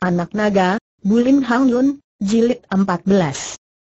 Anak Naga, Bulim Hang Yun, Jilid 14.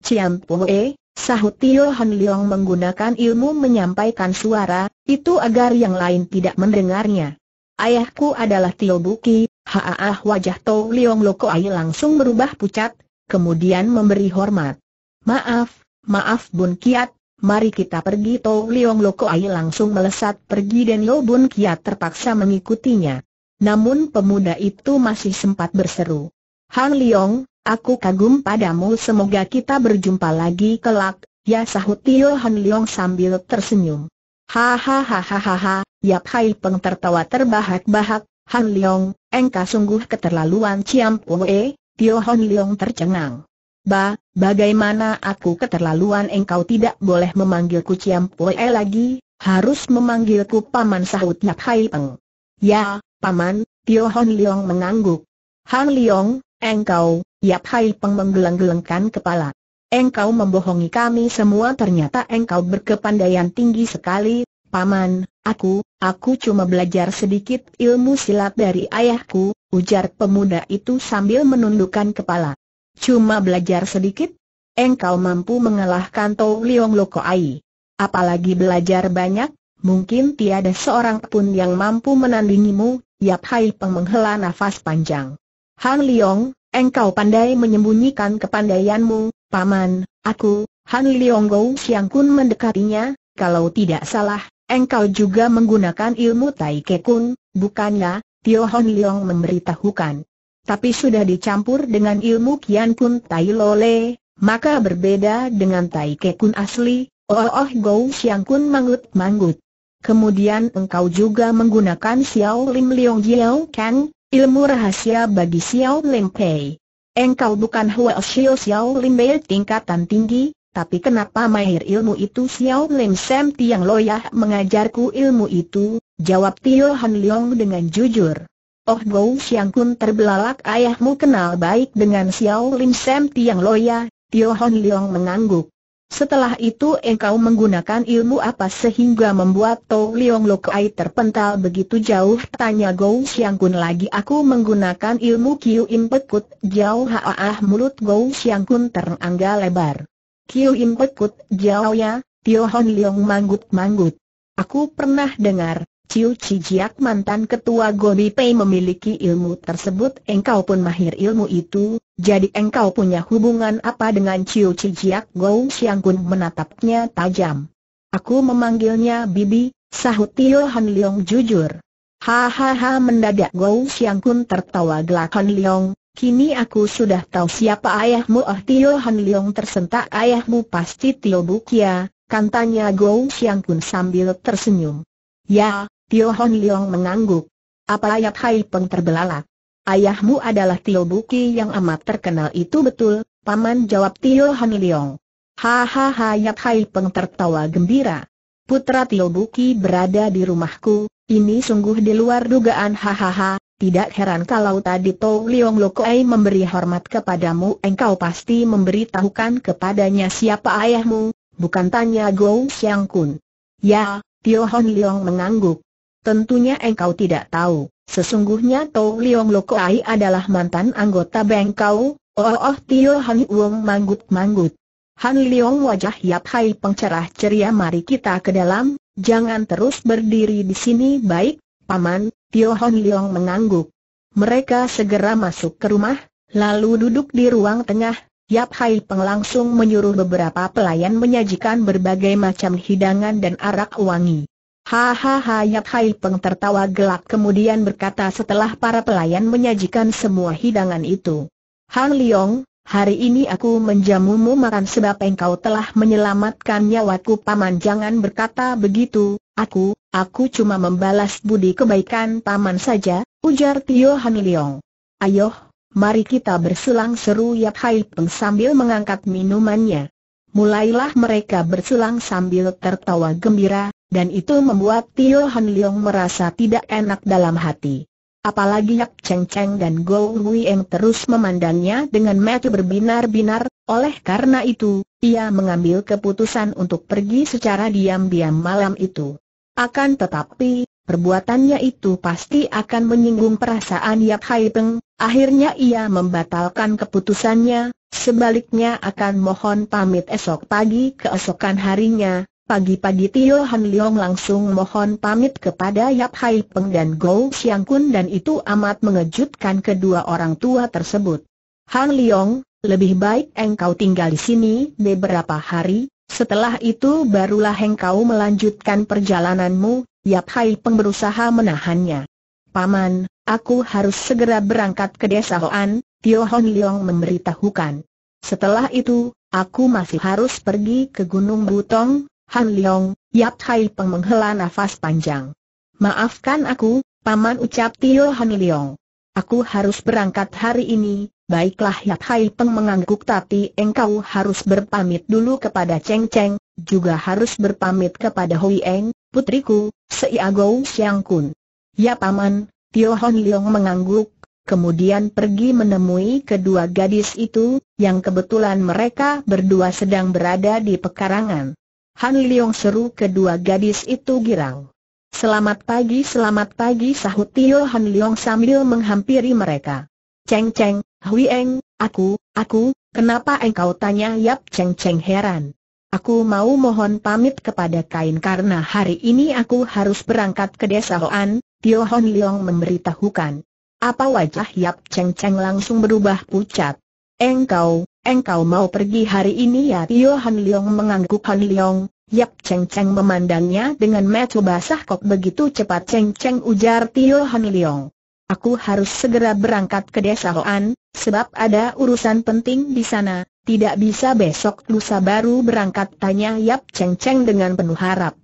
Ciam E, sahut Tio Han Leong menggunakan ilmu menyampaikan suara, itu agar yang lain tidak mendengarnya. Ayahku adalah Tio Buki, haah wajah Tau Leong Lokoai langsung berubah pucat, kemudian memberi hormat. Maaf, maaf Bun Kiat, mari kita pergi Tau Leong Lokoai langsung melesat pergi dan Yo Bun Kiat terpaksa mengikutinya. Namun pemuda itu masih sempat berseru. Han Liong, aku kagum padamu semoga kita berjumpa lagi kelak, ya sahut Tio Han Liong sambil tersenyum. Hahaha, Yap Hai Peng tertawa terbahak-bahak, Han Liong, engkau sungguh keterlaluan Ciam Pue, Tio Han Liong tercengang. Ba, bagaimana aku keterlaluan engkau tidak boleh memanggilku Ciam Pue lagi, harus memanggilku Paman sahut Yap Hai Peng. Ya, Paman, Tio Hon Leong mengangguk. Han Leong, engkau, Yap Hai Peng menggeleng-gelengkan kepala. Engkau membohongi kami semua ternyata engkau berkepandaian tinggi sekali, Paman, aku, aku cuma belajar sedikit ilmu silat dari ayahku, ujar pemuda itu sambil menundukkan kepala. Cuma belajar sedikit? Engkau mampu mengalahkan Tou Leong Loko Ai. Apalagi belajar banyak? mungkin tiada seorang pun yang mampu menandingimu, Yap Hai Peng menghela nafas panjang. Han Liong, engkau pandai menyembunyikan kepandaianmu, Paman, aku, Han Liong Gou Siang Kun mendekatinya, kalau tidak salah, engkau juga menggunakan ilmu Tai Ke Kun, bukannya, Tio Han Liong memberitahukan. Tapi sudah dicampur dengan ilmu Kian Kun Tai Lole, maka berbeda dengan Tai Ke Kun asli, Oh oh, oh Gou Siang Kun mangut-mangut. Kemudian engkau juga menggunakan Xiao Lim Liang Jiao Kang, ilmu rahasia bagi Xiao Lim Pei. Engkau bukan Hua Xiao Xiao Lim Pei tingkatan tinggi, tapi kenapa mahir ilmu itu Xiao Lim Sam Tiang Loyah mengajarku ilmu itu, jawab Tio Han Leong dengan jujur. Oh Dou Xiang Kun terbelalak ayahmu kenal baik dengan Xiao Lim Sam Tiang Loyah, Tio Han Leong mengangguk. Setelah itu engkau menggunakan ilmu apa sehingga membuat Tau Leong Lokai terpental begitu jauh? Tanya Gou Xiang Kun lagi aku menggunakan ilmu Kiu Impekut Jauh ah, mulut Gou Xiang Kun terangga lebar. Kiu Impekut Jauh ya, Tio Hon Leong manggut-manggut. Aku pernah dengar, Ciu Cijiak mantan ketua Gobi Pei memiliki ilmu tersebut engkau pun mahir ilmu itu, jadi engkau punya hubungan apa dengan Ciu Cijiak Gou Siang Gun menatapnya tajam. Aku memanggilnya Bibi, sahut Tio Han Leong jujur. Hahaha mendadak Gou Siang Gun tertawa gelak Han Leong, kini aku sudah tahu siapa ayahmu oh Tio Han Leong tersentak ayahmu pasti Tio Bukia, kantanya Gou Siang Gun sambil tersenyum. Ya, Tio Hon Leong mengangguk. Apa ayat Hai Peng terbelalak? Ayahmu adalah Tio Buki yang amat terkenal itu betul, paman jawab Tio Hon Leong. Hahaha ayat Hai Peng tertawa gembira. Putra Tio Buki berada di rumahku, ini sungguh di luar dugaan hahaha, tidak heran kalau tadi Tou Leong Lokoai memberi hormat kepadamu engkau pasti memberitahukan kepadanya siapa ayahmu, bukan tanya Gou Siang Kun. Ya, Tio Hon Leong mengangguk. Tentunya engkau tidak tahu, sesungguhnya Tou Liong Lokoai adalah mantan anggota Beng Kau, oh oh, Tio Han Wong manggut-manggut. Han Liong wajah Yap Hai pengcerah ceria mari kita ke dalam, jangan terus berdiri di sini baik, Paman, Tio Han Liong mengangguk. Mereka segera masuk ke rumah, lalu duduk di ruang tengah, Yap Hai Peng langsung menyuruh beberapa pelayan menyajikan berbagai macam hidangan dan arak wangi. Hahaha Yap Hai Peng tertawa gelap kemudian berkata setelah para pelayan menyajikan semua hidangan itu. Han Leong, hari ini aku menjamumu makan sebab engkau telah menyelamatkan nyawaku Paman jangan berkata begitu, aku, aku cuma membalas budi kebaikan Paman saja, ujar Tio Han Leong. Ayoh, mari kita berselang seru Yap Hai Peng sambil mengangkat minumannya. Mulailah mereka berselang sambil tertawa gembira, dan itu membuat Tio Han Leong merasa tidak enak dalam hati. Apalagi Yap Cheng Cheng dan Go Eng terus memandangnya dengan mata berbinar-binar, oleh karena itu, ia mengambil keputusan untuk pergi secara diam-diam malam itu. Akan tetapi, perbuatannya itu pasti akan menyinggung perasaan Yap Hai Peng, akhirnya ia membatalkan keputusannya, sebaliknya akan mohon pamit esok pagi keesokan harinya, Pagi-pagi Tio Han Leong langsung mohon pamit kepada Yap Hai Peng dan Gou Siang Kun dan itu amat mengejutkan kedua orang tua tersebut. Han Leong, lebih baik engkau tinggal di sini beberapa hari, setelah itu barulah engkau melanjutkan perjalananmu, Yap Hai Peng berusaha menahannya. Paman, aku harus segera berangkat ke desa Hoan, Tio Han Leong memberitahukan. Setelah itu, aku masih harus pergi ke Gunung Butong, Han Leong, Yap Tai Peng menghela nafas panjang. Maafkan aku, Paman ucap Tio Han Leong. Aku harus berangkat hari ini, baiklah Yap Tai Peng mengangguk tapi engkau harus berpamit dulu kepada Cheng Cheng, juga harus berpamit kepada Hui Eng, putriku, Seiago Siang Kun. Ya Paman, Tio Han Leong mengangguk, kemudian pergi menemui kedua gadis itu, yang kebetulan mereka berdua sedang berada di pekarangan. Han Leong seru kedua gadis itu girang. Selamat pagi selamat pagi sahut Tio Han Leong sambil menghampiri mereka. Cheng Cheng, Hui Eng, aku, aku, kenapa engkau tanya Yap Cheng Cheng heran. Aku mau mohon pamit kepada kain karena hari ini aku harus berangkat ke desa Hoan, Tio Han Leong memberitahukan. Apa wajah Yap Cheng Cheng langsung berubah pucat. Engkau, Engkau mau pergi hari ini ya Tio Han Leong mengangguk Han Leong, Yap Cheng Cheng memandangnya dengan mata basah kok begitu cepat Cheng Cheng ujar Tio Han Leong. Aku harus segera berangkat ke desa Hoan, sebab ada urusan penting di sana, tidak bisa besok lusa baru berangkat tanya Yap Cheng Cheng dengan penuh harap.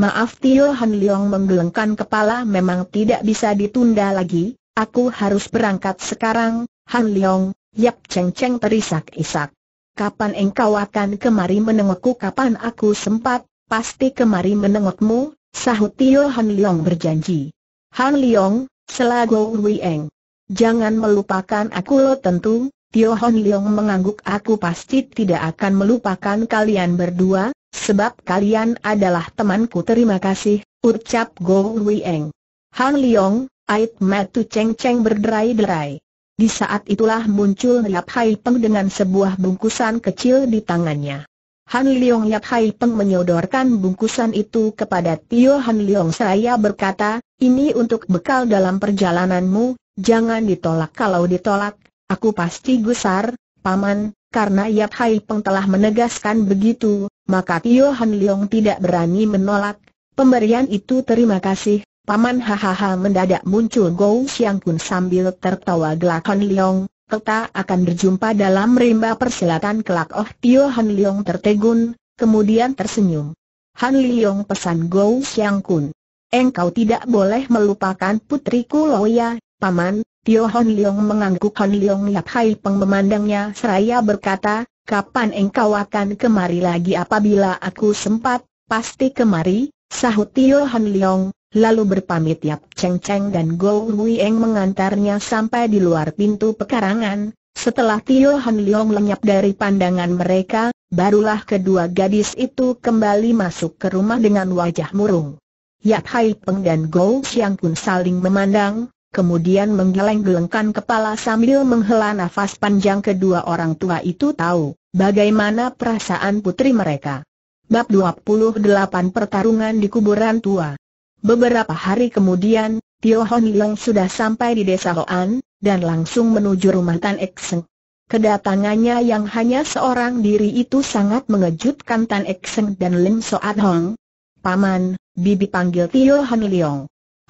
Maaf Tio Han Leong menggelengkan kepala memang tidak bisa ditunda lagi, aku harus berangkat sekarang, Han Leong, Yap Cheng Cheng terisak-isak. Kapan engkau akan kemari menengokku kapan aku sempat, pasti kemari menengokmu, sahut Tio Han Leong berjanji. Han Leong, selago Eng. Jangan melupakan aku lo tentu, Tio Han Leong mengangguk aku pasti tidak akan melupakan kalian berdua, sebab kalian adalah temanku terima kasih, ucap Go Eng. Han Leong, Ait Matu Cheng Cheng berderai-derai. Di saat itulah muncul Yap Hai Peng dengan sebuah bungkusan kecil di tangannya. Han Leong Yap Hai Peng menyodorkan bungkusan itu kepada Tio Han Leong saya berkata, ini untuk bekal dalam perjalananmu, jangan ditolak kalau ditolak, aku pasti gusar, paman, karena Yap Hai Peng telah menegaskan begitu, maka Tio Han Leong tidak berani menolak, pemberian itu terima kasih, Paman hahaha mendadak muncul Gou Siang Kun sambil tertawa gelak Han Leong, Kita akan berjumpa dalam rimba persilatan kelak Oh Tio Han Leong tertegun, kemudian tersenyum. Han Leong pesan Gou Siang Kun. Engkau tidak boleh melupakan putriku Loya, Paman, Tio Han Leong mengangguk Han Leong Yap Hai Peng memandangnya seraya berkata, kapan engkau akan kemari lagi apabila aku sempat, pasti kemari, sahut Tio Han Leong, lalu berpamit Yap Cheng Cheng dan Go Wuyeng mengantarnya sampai di luar pintu pekarangan. Setelah Tio Han Leong lenyap dari pandangan mereka, barulah kedua gadis itu kembali masuk ke rumah dengan wajah murung. Yap Hai Peng dan Go Xiang pun saling memandang, kemudian menggeleng-gelengkan kepala sambil menghela nafas panjang kedua orang tua itu tahu bagaimana perasaan putri mereka. Bab 28 Pertarungan di Kuburan Tua Beberapa hari kemudian, Tio Hon Leong sudah sampai di desa Hoan, dan langsung menuju rumah Tan Ek Seng. Kedatangannya yang hanya seorang diri itu sangat mengejutkan Tan Ek Seng dan Lim Soat Hong. Paman, Bibi panggil Tio Hon Leong.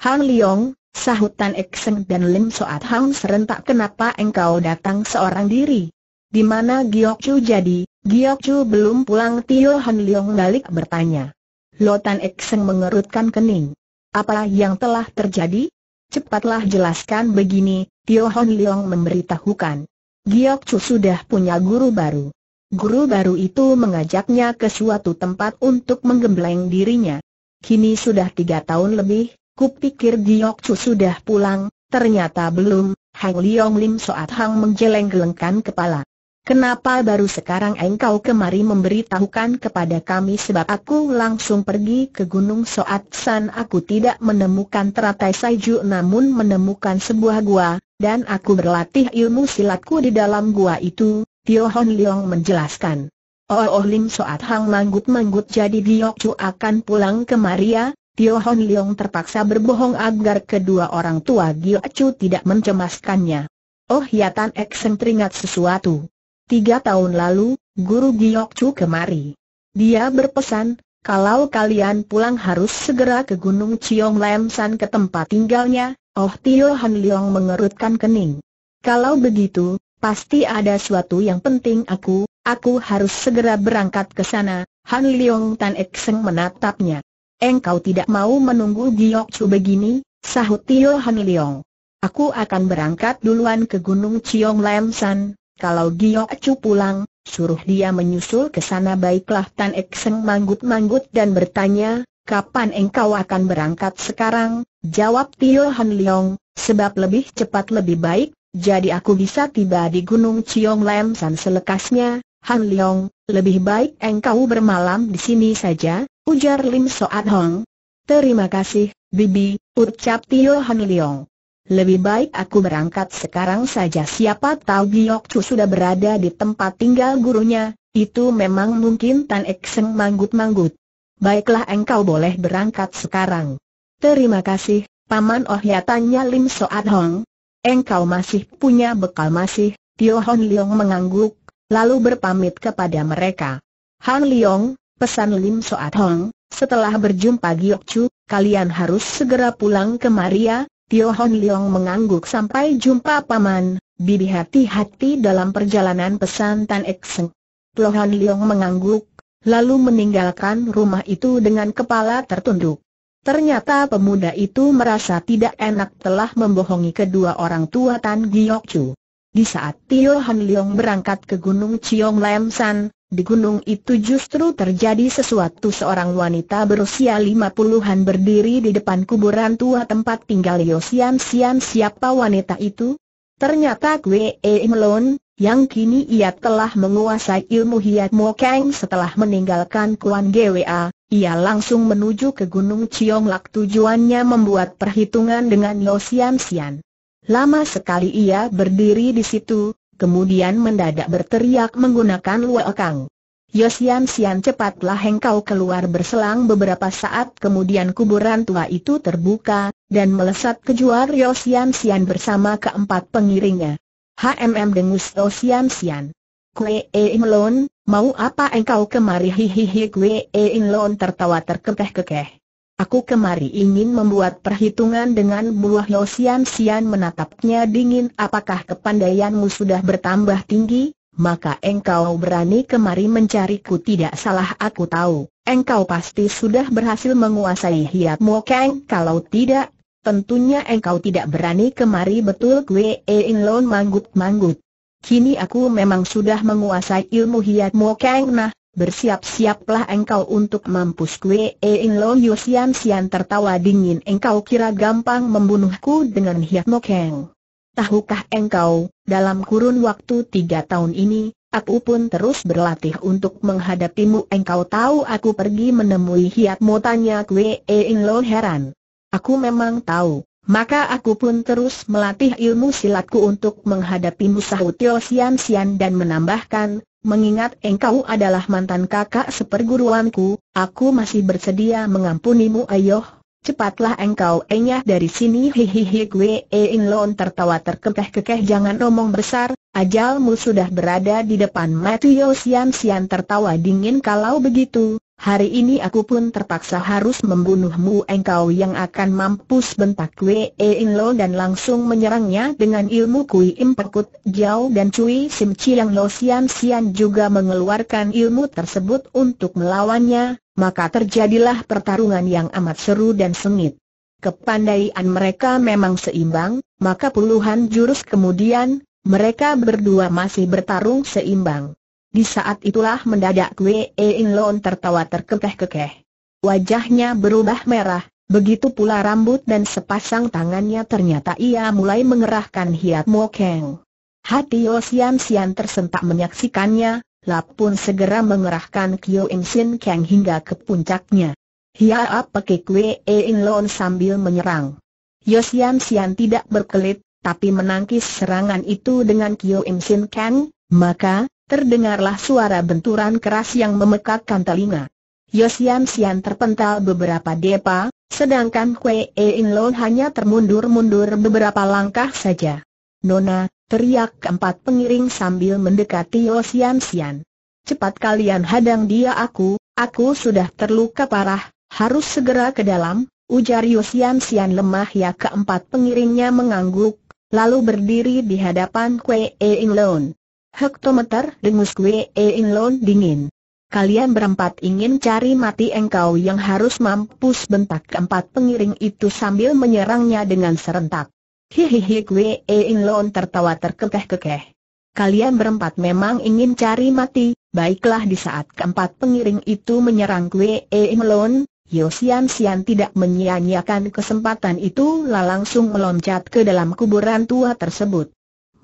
Han Leong, sahut Tan Ek Seng dan Lim Soat Hong serentak kenapa engkau datang seorang diri? Di mana Giok Chu jadi? Giok Chu belum pulang Tio Hon Leong balik bertanya. Lotan Ekseng mengerutkan kening. Apa yang telah terjadi? Cepatlah jelaskan begini, Tio Hon Leong memberitahukan. Giok Chu sudah punya guru baru. Guru baru itu mengajaknya ke suatu tempat untuk menggembleng dirinya. Kini sudah tiga tahun lebih, kupikir Giok Chu sudah pulang, ternyata belum, Hang Leong Lim Soat Hang menjeleng gelengkan kepala. Kenapa baru sekarang engkau kemari memberitahukan kepada kami sebab aku langsung pergi ke Gunung Soat San aku tidak menemukan teratai saiju namun menemukan sebuah gua, dan aku berlatih ilmu silatku di dalam gua itu, Tio Hon Leong menjelaskan. Oh, oh Lim Soat Hang manggut-manggut jadi Giyok Chu akan pulang ke Maria, ya, Tio Hon Leong terpaksa berbohong agar kedua orang tua Giyok Chu tidak mencemaskannya. Oh hiatan ya Ek seng teringat sesuatu. Tiga tahun lalu, Guru Giok Chu kemari. Dia berpesan, kalau kalian pulang harus segera ke Gunung Ciong Lam San ke tempat tinggalnya, Oh Tio Han Leong mengerutkan kening. Kalau begitu, pasti ada suatu yang penting aku, aku harus segera berangkat ke sana, Han Leong Tan Ek Seng menatapnya. Engkau tidak mau menunggu Giok Chu begini, sahut Tio Han Leong. Aku akan berangkat duluan ke Gunung Ciong Lam San, kalau Gio Acu pulang, suruh dia menyusul ke sana baiklah Tan seng manggut-manggut dan bertanya, kapan engkau akan berangkat sekarang? Jawab Tio Han Leong, sebab lebih cepat lebih baik, jadi aku bisa tiba di Gunung Ciong Lam San selekasnya. Han Leong, lebih baik engkau bermalam di sini saja, ujar Lim Soat Hong. Terima kasih, Bibi, ucap Tio Han Leong. Lebih baik aku berangkat sekarang saja siapa tahu Giok Chu sudah berada di tempat tinggal gurunya, itu memang mungkin Tan Seng manggut-manggut. Baiklah engkau boleh berangkat sekarang. Terima kasih, Paman Oh ya tanya Lim Soat Hong. Engkau masih punya bekal masih, Tio Hon Leong mengangguk, lalu berpamit kepada mereka. Han Leong, pesan Lim Soat Hong, setelah berjumpa Giok Chu, kalian harus segera pulang ke Maria, Tio Hon Leong mengangguk sampai jumpa paman, bibi hati-hati dalam perjalanan pesan Tan Seng. Tio Hon Leong mengangguk, lalu meninggalkan rumah itu dengan kepala tertunduk. Ternyata pemuda itu merasa tidak enak telah membohongi kedua orang tua Tan Giyok Chu. Di saat Tio Hon Leong berangkat ke Gunung Chiong Lam San, di gunung itu justru terjadi sesuatu seorang wanita berusia lima puluhan berdiri di depan kuburan tua tempat tinggal Yosian Sian siapa wanita itu? Ternyata Kwe E Melon, yang kini ia telah menguasai ilmu Hiat Mo Kang setelah meninggalkan Kuan Gwa, ia langsung menuju ke Gunung Lak. tujuannya membuat perhitungan dengan Yosian Sian. Lama sekali ia berdiri di situ, kemudian mendadak berteriak menggunakan kang. Yosian Sian cepatlah engkau keluar berselang beberapa saat kemudian kuburan tua itu terbuka, dan melesat kejuar Yosian Sian bersama keempat pengiringnya. HMM dengus Yosian Sian. Kue e In Lon, mau apa engkau kemari hihihi Kue e In Lon tertawa terkekeh-kekeh. Aku kemari ingin membuat perhitungan dengan buah Losian Sian menatapnya dingin apakah kepandaianmu sudah bertambah tinggi, maka engkau berani kemari mencariku tidak salah aku tahu, engkau pasti sudah berhasil menguasai hiat mokeng kalau tidak, tentunya engkau tidak berani kemari betul gue in loan manggut-manggut. Kini aku memang sudah menguasai ilmu hiat mokeng nah, Bersiap-siaplah engkau untuk mampus kue Ein Lo Yu Sian tertawa dingin engkau kira gampang membunuhku dengan hiat Keng. Tahukah engkau, dalam kurun waktu tiga tahun ini, aku pun terus berlatih untuk menghadapimu engkau tahu aku pergi menemui Mo tanya kue Ein Lo heran. Aku memang tahu, maka aku pun terus melatih ilmu silatku untuk menghadapimu sahut Sian Sian dan menambahkan, Mengingat engkau adalah mantan kakak seperguruanku, aku masih bersedia mengampunimu ayoh, cepatlah engkau enyah dari sini hihihi gue Ein Lon tertawa terkekeh-kekeh jangan omong besar, ajalmu sudah berada di depan Matthew Sian Sian tertawa dingin kalau begitu, Hari ini aku pun terpaksa harus membunuhmu engkau yang akan mampus bentak Wei In Lo dan langsung menyerangnya dengan ilmu Kui Im Perkut Jiao dan Cui Sim yang Lo Sian Sian juga mengeluarkan ilmu tersebut untuk melawannya, maka terjadilah pertarungan yang amat seru dan sengit. Kepandaian mereka memang seimbang, maka puluhan jurus kemudian, mereka berdua masih bertarung seimbang. Di saat itulah mendadak e In loon tertawa terkekeh-kekeh. Wajahnya berubah merah, begitu pula rambut dan sepasang tangannya ternyata ia mulai mengerahkan hiat mokeng. Hati Yo Sian Sian tersentak menyaksikannya, Lap pun segera mengerahkan Kyo Im Sin keng hingga ke puncaknya. Hiaa pekik e In loon sambil menyerang. Yo Sian Sian tidak berkelit, tapi menangkis serangan itu dengan Kyo Im Sin keng. maka, terdengarlah suara benturan keras yang memekakkan telinga. Yosian Sian terpental beberapa depa, sedangkan Kwe In Lo hanya termundur-mundur beberapa langkah saja. Nona, teriak keempat pengiring sambil mendekati Yosian Sian. Cepat kalian hadang dia aku, aku sudah terluka parah, harus segera ke dalam, ujar Yosian Sian lemah ya keempat pengiringnya mengangguk, lalu berdiri di hadapan Kwe In Lo. Hektometer dengus gue e, Inlon dingin. Kalian berempat ingin cari mati engkau yang harus mampus bentak keempat pengiring itu sambil menyerangnya dengan serentak. Hihihi gue e, Inlon tertawa terkekeh-kekeh. Kalian berempat memang ingin cari mati, baiklah di saat keempat pengiring itu menyerang gue e, Inlon, Yosian Sian tidak menyia-nyiakan kesempatan itu lalu langsung meloncat ke dalam kuburan tua tersebut.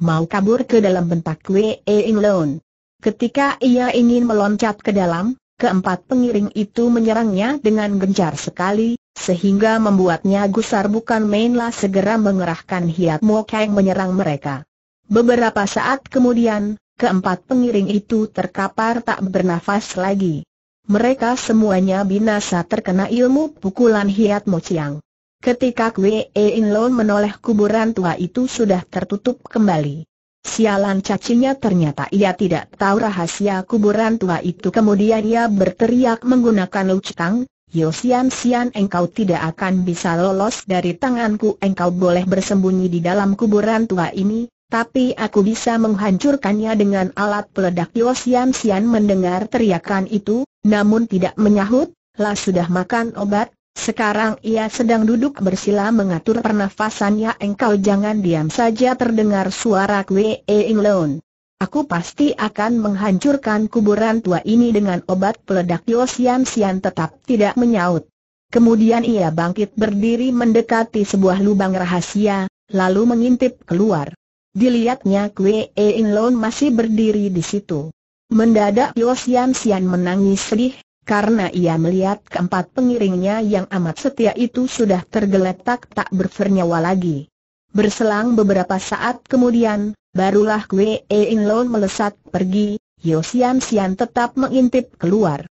Mau kabur ke dalam bentak Wei In Lon. Ketika ia ingin meloncat ke dalam, keempat pengiring itu menyerangnya dengan gencar sekali, sehingga membuatnya gusar bukan mainlah segera mengerahkan hiat Mokang menyerang mereka. Beberapa saat kemudian, keempat pengiring itu terkapar tak bernafas lagi. Mereka semuanya binasa terkena ilmu pukulan hiat Mociang. Ketika Kwe e In Lo menoleh kuburan tua itu sudah tertutup kembali. Sialan cacingnya ternyata ia tidak tahu rahasia kuburan tua itu kemudian ia berteriak menggunakan lucitang, Yosian Sian engkau tidak akan bisa lolos dari tanganku engkau boleh bersembunyi di dalam kuburan tua ini, tapi aku bisa menghancurkannya dengan alat peledak Yosian Sian mendengar teriakan itu, namun tidak menyahut, lah sudah makan obat, sekarang ia sedang duduk bersila mengatur pernafasannya engkau jangan diam saja terdengar suara Kwe Eing Leon. Aku pasti akan menghancurkan kuburan tua ini dengan obat peledak Yosian Sian tetap tidak menyaut. Kemudian ia bangkit berdiri mendekati sebuah lubang rahasia, lalu mengintip keluar. Dilihatnya Kwe In Lon masih berdiri di situ. Mendadak Yosian Sian menangis sedih, karena ia melihat keempat pengiringnya yang amat setia itu sudah tergeletak tak bernyawa lagi. Berselang beberapa saat kemudian, barulah Kwe e In Lo melesat pergi, Yosian Sian tetap mengintip keluar.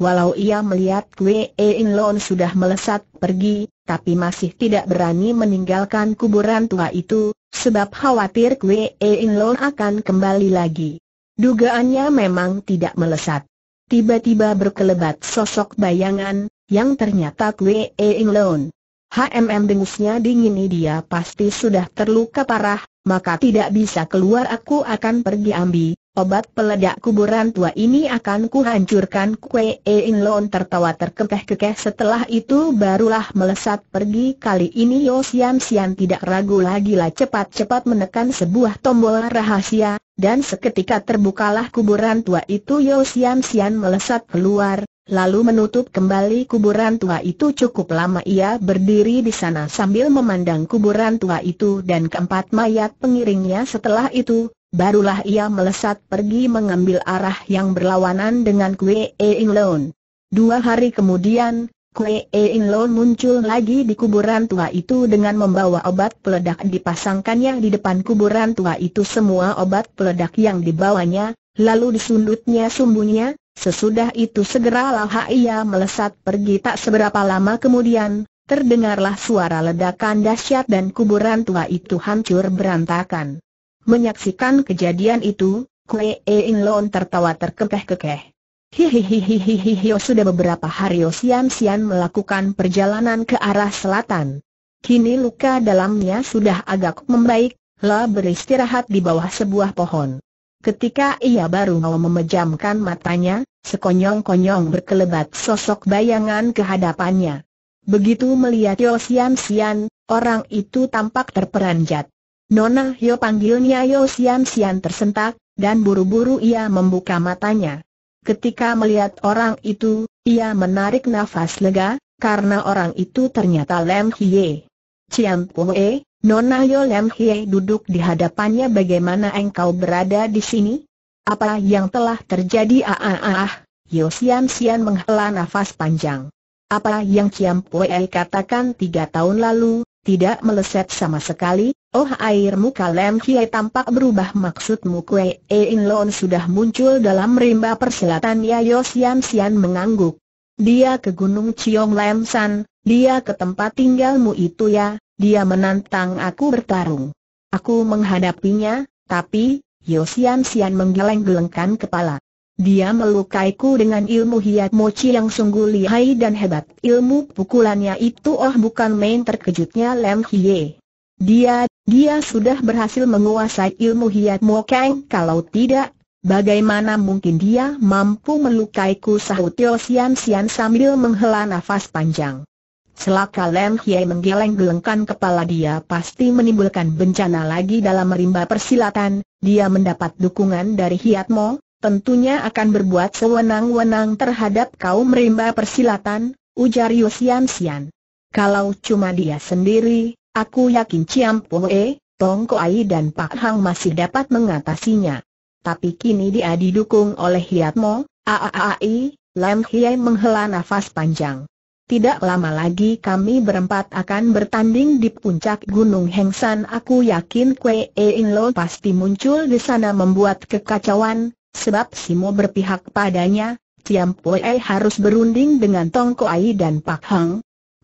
Walau ia melihat Kwe e In Lo sudah melesat pergi, tapi masih tidak berani meninggalkan kuburan tua itu, sebab khawatir Kwe e In Lo akan kembali lagi. Dugaannya memang tidak melesat tiba-tiba berkelebat sosok bayangan, yang ternyata Kwe Ing Loon. HMM dengusnya dingin ini dia pasti sudah terluka parah, maka tidak bisa keluar aku akan pergi ambil, obat peledak kuburan tua ini akan kuhancurkan Kue In Loon tertawa terkekeh-kekeh setelah itu barulah melesat pergi kali ini Yosian Sian tidak ragu lagi lah cepat-cepat menekan sebuah tombol rahasia, dan seketika terbukalah kuburan tua itu Yo Sian Sian melesat keluar, lalu menutup kembali kuburan tua itu cukup lama ia berdiri di sana sambil memandang kuburan tua itu dan keempat mayat pengiringnya setelah itu, barulah ia melesat pergi mengambil arah yang berlawanan dengan Kue Ing Lon. Dua hari kemudian, Kue In Lo muncul lagi di kuburan tua itu dengan membawa obat peledak dipasangkannya di depan kuburan tua itu semua obat peledak yang dibawanya, lalu disundutnya sumbunya, sesudah itu segera segeralah ia melesat pergi tak seberapa lama kemudian, terdengarlah suara ledakan dahsyat dan kuburan tua itu hancur berantakan. Menyaksikan kejadian itu, Kue In Lo tertawa terkekeh-kekeh. Hihihihihihihi sudah beberapa hari siam Sian melakukan perjalanan ke arah selatan. Kini luka dalamnya sudah agak membaik, La beristirahat di bawah sebuah pohon. Ketika ia baru mau memejamkan matanya, sekonyong-konyong berkelebat sosok bayangan ke hadapannya. Begitu melihat Yo Sian Sian, orang itu tampak terperanjat. Nona Yo panggilnya Yo Sian Sian tersentak, dan buru-buru ia membuka matanya. Ketika melihat orang itu, ia menarik nafas lega, karena orang itu ternyata Lem Hie. Ciam Pue, Nona Yo Lem Hie duduk di hadapannya bagaimana engkau berada di sini? Apa yang telah terjadi ah ah ah, ah. Yo Sian Sian menghela nafas panjang. Apa yang Ciam Pue katakan tiga tahun lalu, tidak meleset sama sekali, oh air muka Lem Kiai tampak berubah maksudmu Kue E In Lon sudah muncul dalam rimba persilatan ya Yo Sian Sian mengangguk. Dia ke Gunung ciong Lam San, dia ke tempat tinggalmu itu ya, dia menantang aku bertarung. Aku menghadapinya, tapi, Yosian Sian menggeleng-gelengkan kepala. Dia melukaiku dengan ilmu hiat mochi yang sungguh lihai dan hebat. Ilmu pukulannya itu oh bukan main terkejutnya Lem Hye. Dia, dia sudah berhasil menguasai ilmu hiat mokeng kalau tidak, bagaimana mungkin dia mampu melukaiku sahut Tio Sian Sian sambil menghela nafas panjang. Selaka Lem Hye menggeleng-gelengkan kepala dia pasti menimbulkan bencana lagi dalam merimba persilatan, dia mendapat dukungan dari Hiat Mo, tentunya akan berbuat sewenang-wenang terhadap kaum rimba persilatan, ujar Yu Sian. Kalau cuma dia sendiri, aku yakin Ciam E, Tong Koai dan Pak Hang masih dapat mengatasinya. Tapi kini dia didukung oleh Hiat Mo, Aaai, Lam Hiai menghela nafas panjang. Tidak lama lagi kami berempat akan bertanding di puncak Gunung Hengsan. Aku yakin Kwe In Lo pasti muncul di sana membuat kekacauan, Sebab Simo berpihak padanya, Ciam Poe harus berunding dengan Tong Koai dan Pak Hang.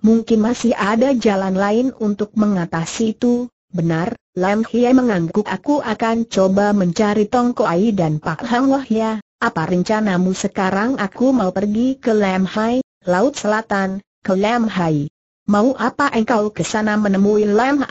Mungkin masih ada jalan lain untuk mengatasi itu, benar, Lam Hie mengangguk aku akan coba mencari Tong Koai dan Pak Hang Wah ya, apa rencanamu sekarang aku mau pergi ke Lam Hai, Laut Selatan, ke Lam Hai. Mau apa engkau ke sana menemui Lam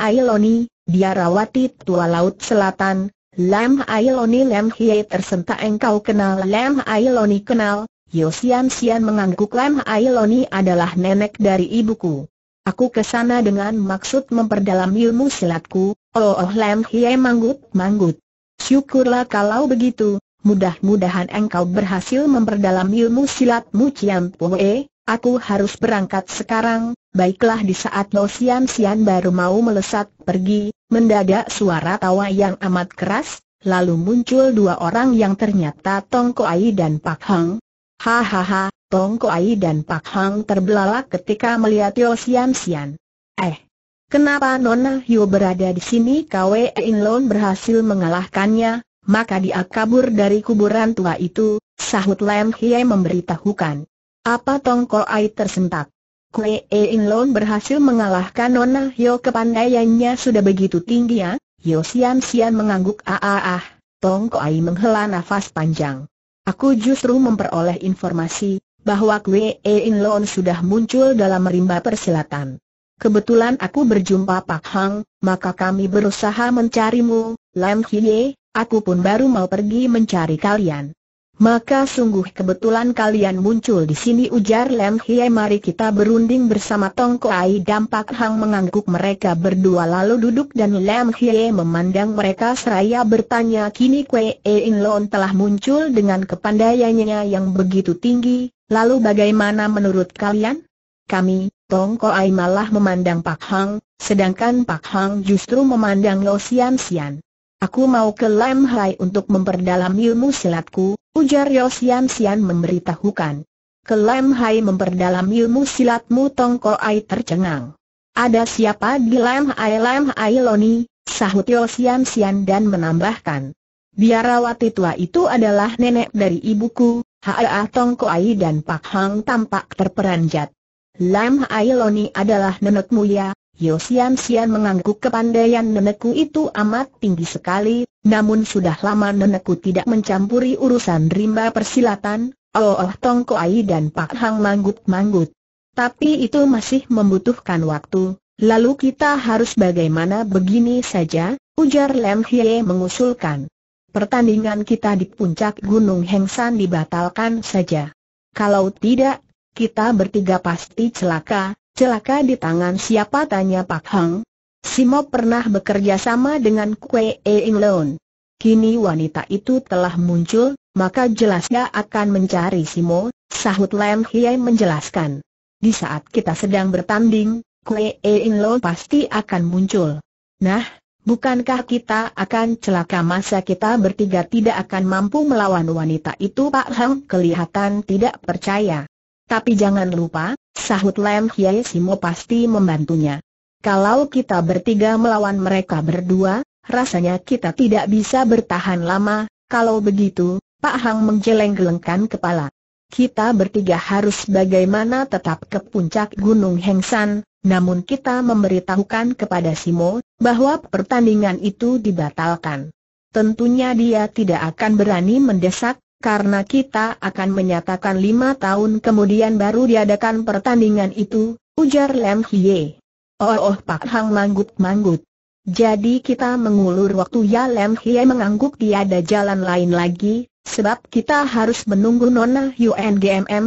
Dia rawati tua Laut Selatan, Lam Ailoni Lam Hie tersentak engkau kenal Lam Ailoni kenal, Yosian Sian mengangguk Lam Ailoni adalah nenek dari ibuku. Aku kesana dengan maksud memperdalam ilmu silatku, oh oh Lam Hie manggut manggut. Syukurlah kalau begitu, mudah-mudahan engkau berhasil memperdalam ilmu silatmu Ciam Poe, aku harus berangkat sekarang, baiklah di saat Yosian Sian baru mau melesat pergi, Mendadak suara tawa yang amat keras, lalu muncul dua orang yang ternyata Tong Ai dan Pak Hang. Hahaha, Tong Ai dan Pak Hang terbelalak ketika melihat Yo Sian Sian. Eh, kenapa Nona Hyo berada di sini? Kwe Lon berhasil mengalahkannya, maka dia kabur dari kuburan tua itu, sahut Lam Hie memberitahukan. Apa Tong Ai tersentak? Kue In Long berhasil mengalahkan Nona ah Hyo kepandaiannya sudah begitu tinggi ya? Yo Sian Sian mengangguk ah ah ah. Tong Koai menghela nafas panjang. Aku justru memperoleh informasi bahwa Kue In Long sudah muncul dalam rimba persilatan. Kebetulan aku berjumpa Pak Hang, maka kami berusaha mencarimu, Lam Hye, aku pun baru mau pergi mencari kalian. Maka sungguh kebetulan kalian muncul di sini ujar Lem Hie mari kita berunding bersama Tong Ai dampak Hang mengangguk mereka berdua lalu duduk dan Lem Hie memandang mereka seraya bertanya kini Kwe In Lon telah muncul dengan kepandaiannya yang begitu tinggi, lalu bagaimana menurut kalian? Kami, Tong Ai malah memandang Pak Hang, sedangkan Pak Hang justru memandang Lo Sian Sian. Aku mau ke Lam Hai untuk memperdalam ilmu silatku, ujar Yosian Sian memberitahukan. Ke Lam Hai memperdalam ilmu silatmu Tong Ai tercengang. Ada siapa di Lam Hai Lam Hai Loni, sahut Yosian Sian dan menambahkan. Biarawati tua itu adalah nenek dari ibuku, Haa Tong Ai dan Pak Hang tampak terperanjat. Lam Hai Loni adalah nenek mulia, ya, Yosian Sian mengangguk kepandaian nenekku itu amat tinggi sekali, namun sudah lama nenekku tidak mencampuri urusan rimba persilatan, Oh Oh Tong Koai dan Pak Hang manggut-manggut. Tapi itu masih membutuhkan waktu, lalu kita harus bagaimana begini saja, ujar Lem Hye mengusulkan. Pertandingan kita di puncak Gunung Hengsan dibatalkan saja. Kalau tidak, kita bertiga pasti celaka, Celaka di tangan siapa tanya Pak Hang? Simo pernah bekerja sama dengan Kue In Leon. Kini wanita itu telah muncul, maka jelasnya akan mencari Simo, sahut Lam Hiai menjelaskan. Di saat kita sedang bertanding, Kue In Leon pasti akan muncul. Nah, bukankah kita akan celaka masa kita bertiga tidak akan mampu melawan wanita itu Pak Hang kelihatan tidak percaya. Tapi jangan lupa, Sahut Lam, Hye Simo pasti membantunya. Kalau kita bertiga melawan mereka berdua, rasanya kita tidak bisa bertahan lama, kalau begitu, Pak Hang menggeleng-gelengkan kepala. Kita bertiga harus bagaimana tetap ke puncak Gunung Hengsan, namun kita memberitahukan kepada Simo, bahwa pertandingan itu dibatalkan. Tentunya dia tidak akan berani mendesak, karena kita akan menyatakan lima tahun kemudian baru diadakan pertandingan itu, ujar Lem Hye. Oh, oh Pak Hang manggut-manggut. Jadi kita mengulur waktu ya Lem Hye mengangguk tiada jalan lain lagi, sebab kita harus menunggu Nona Yuen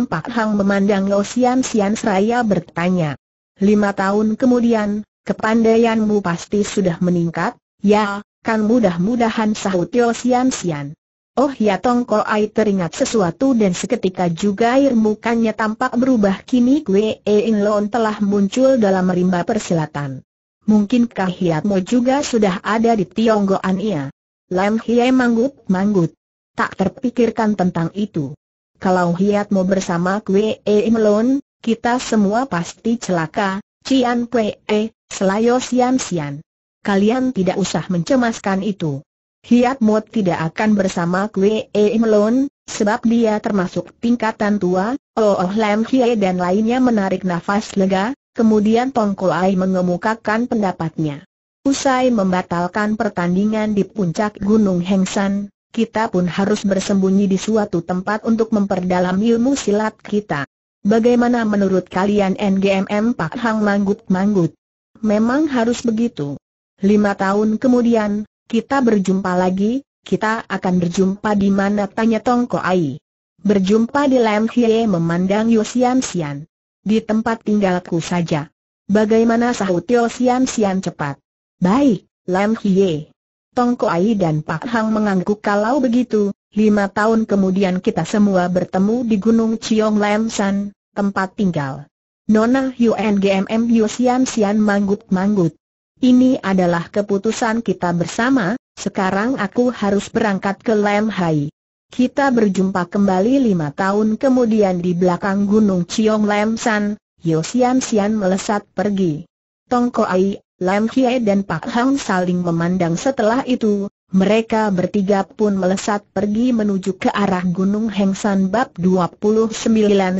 Pak Hang memandang Lo Sian Sian Seraya bertanya. Lima tahun kemudian, kepandaianmu pasti sudah meningkat, ya, kan mudah-mudahan sahut Lo Sian Sian. Oh ya Tongko Ai teringat sesuatu dan seketika juga air mukanya tampak berubah kini Kwe In Lon telah muncul dalam rimba persilatan. Mungkinkah Mo juga sudah ada di Tionggoan ia? Lam Hiai manggut-manggut. Tak terpikirkan tentang itu. Kalau Mo bersama Kwe In Lon, kita semua pasti celaka, Cian Kwe, e, Selayo Sian Sian. Kalian tidak usah mencemaskan itu. Hiat Mo tidak akan bersama Kwe E Melon, sebab dia termasuk tingkatan tua, Oh Oh Lam Hie dan lainnya menarik nafas lega, kemudian Tong Ai mengemukakan pendapatnya. Usai membatalkan pertandingan di puncak Gunung Hengsan, kita pun harus bersembunyi di suatu tempat untuk memperdalam ilmu silat kita. Bagaimana menurut kalian NGMM Pak Hang manggut-manggut? Memang harus begitu. Lima tahun kemudian, kita berjumpa lagi, kita akan berjumpa di mana tanya Tongko Ai. Berjumpa di Lam Hie memandang Yosian Sian. Di tempat tinggalku saja. Bagaimana sahut Yosian Sian cepat? Baik, Lam Hie. Tongko Ai dan Pak Hang mengangguk kalau begitu, lima tahun kemudian kita semua bertemu di Gunung Chiong Lam San, tempat tinggal. Nona Ngmm GMM Yosian Sian manggut-manggut. Ini adalah keputusan kita bersama, sekarang aku harus berangkat ke Lam Hai. Kita berjumpa kembali lima tahun kemudian di belakang Gunung Ciong Lam San, Yosian Sian melesat pergi. Tong Ai, Lam Hie dan Pak Hang saling memandang setelah itu, mereka bertiga pun melesat pergi menuju ke arah Gunung Heng San Bab 29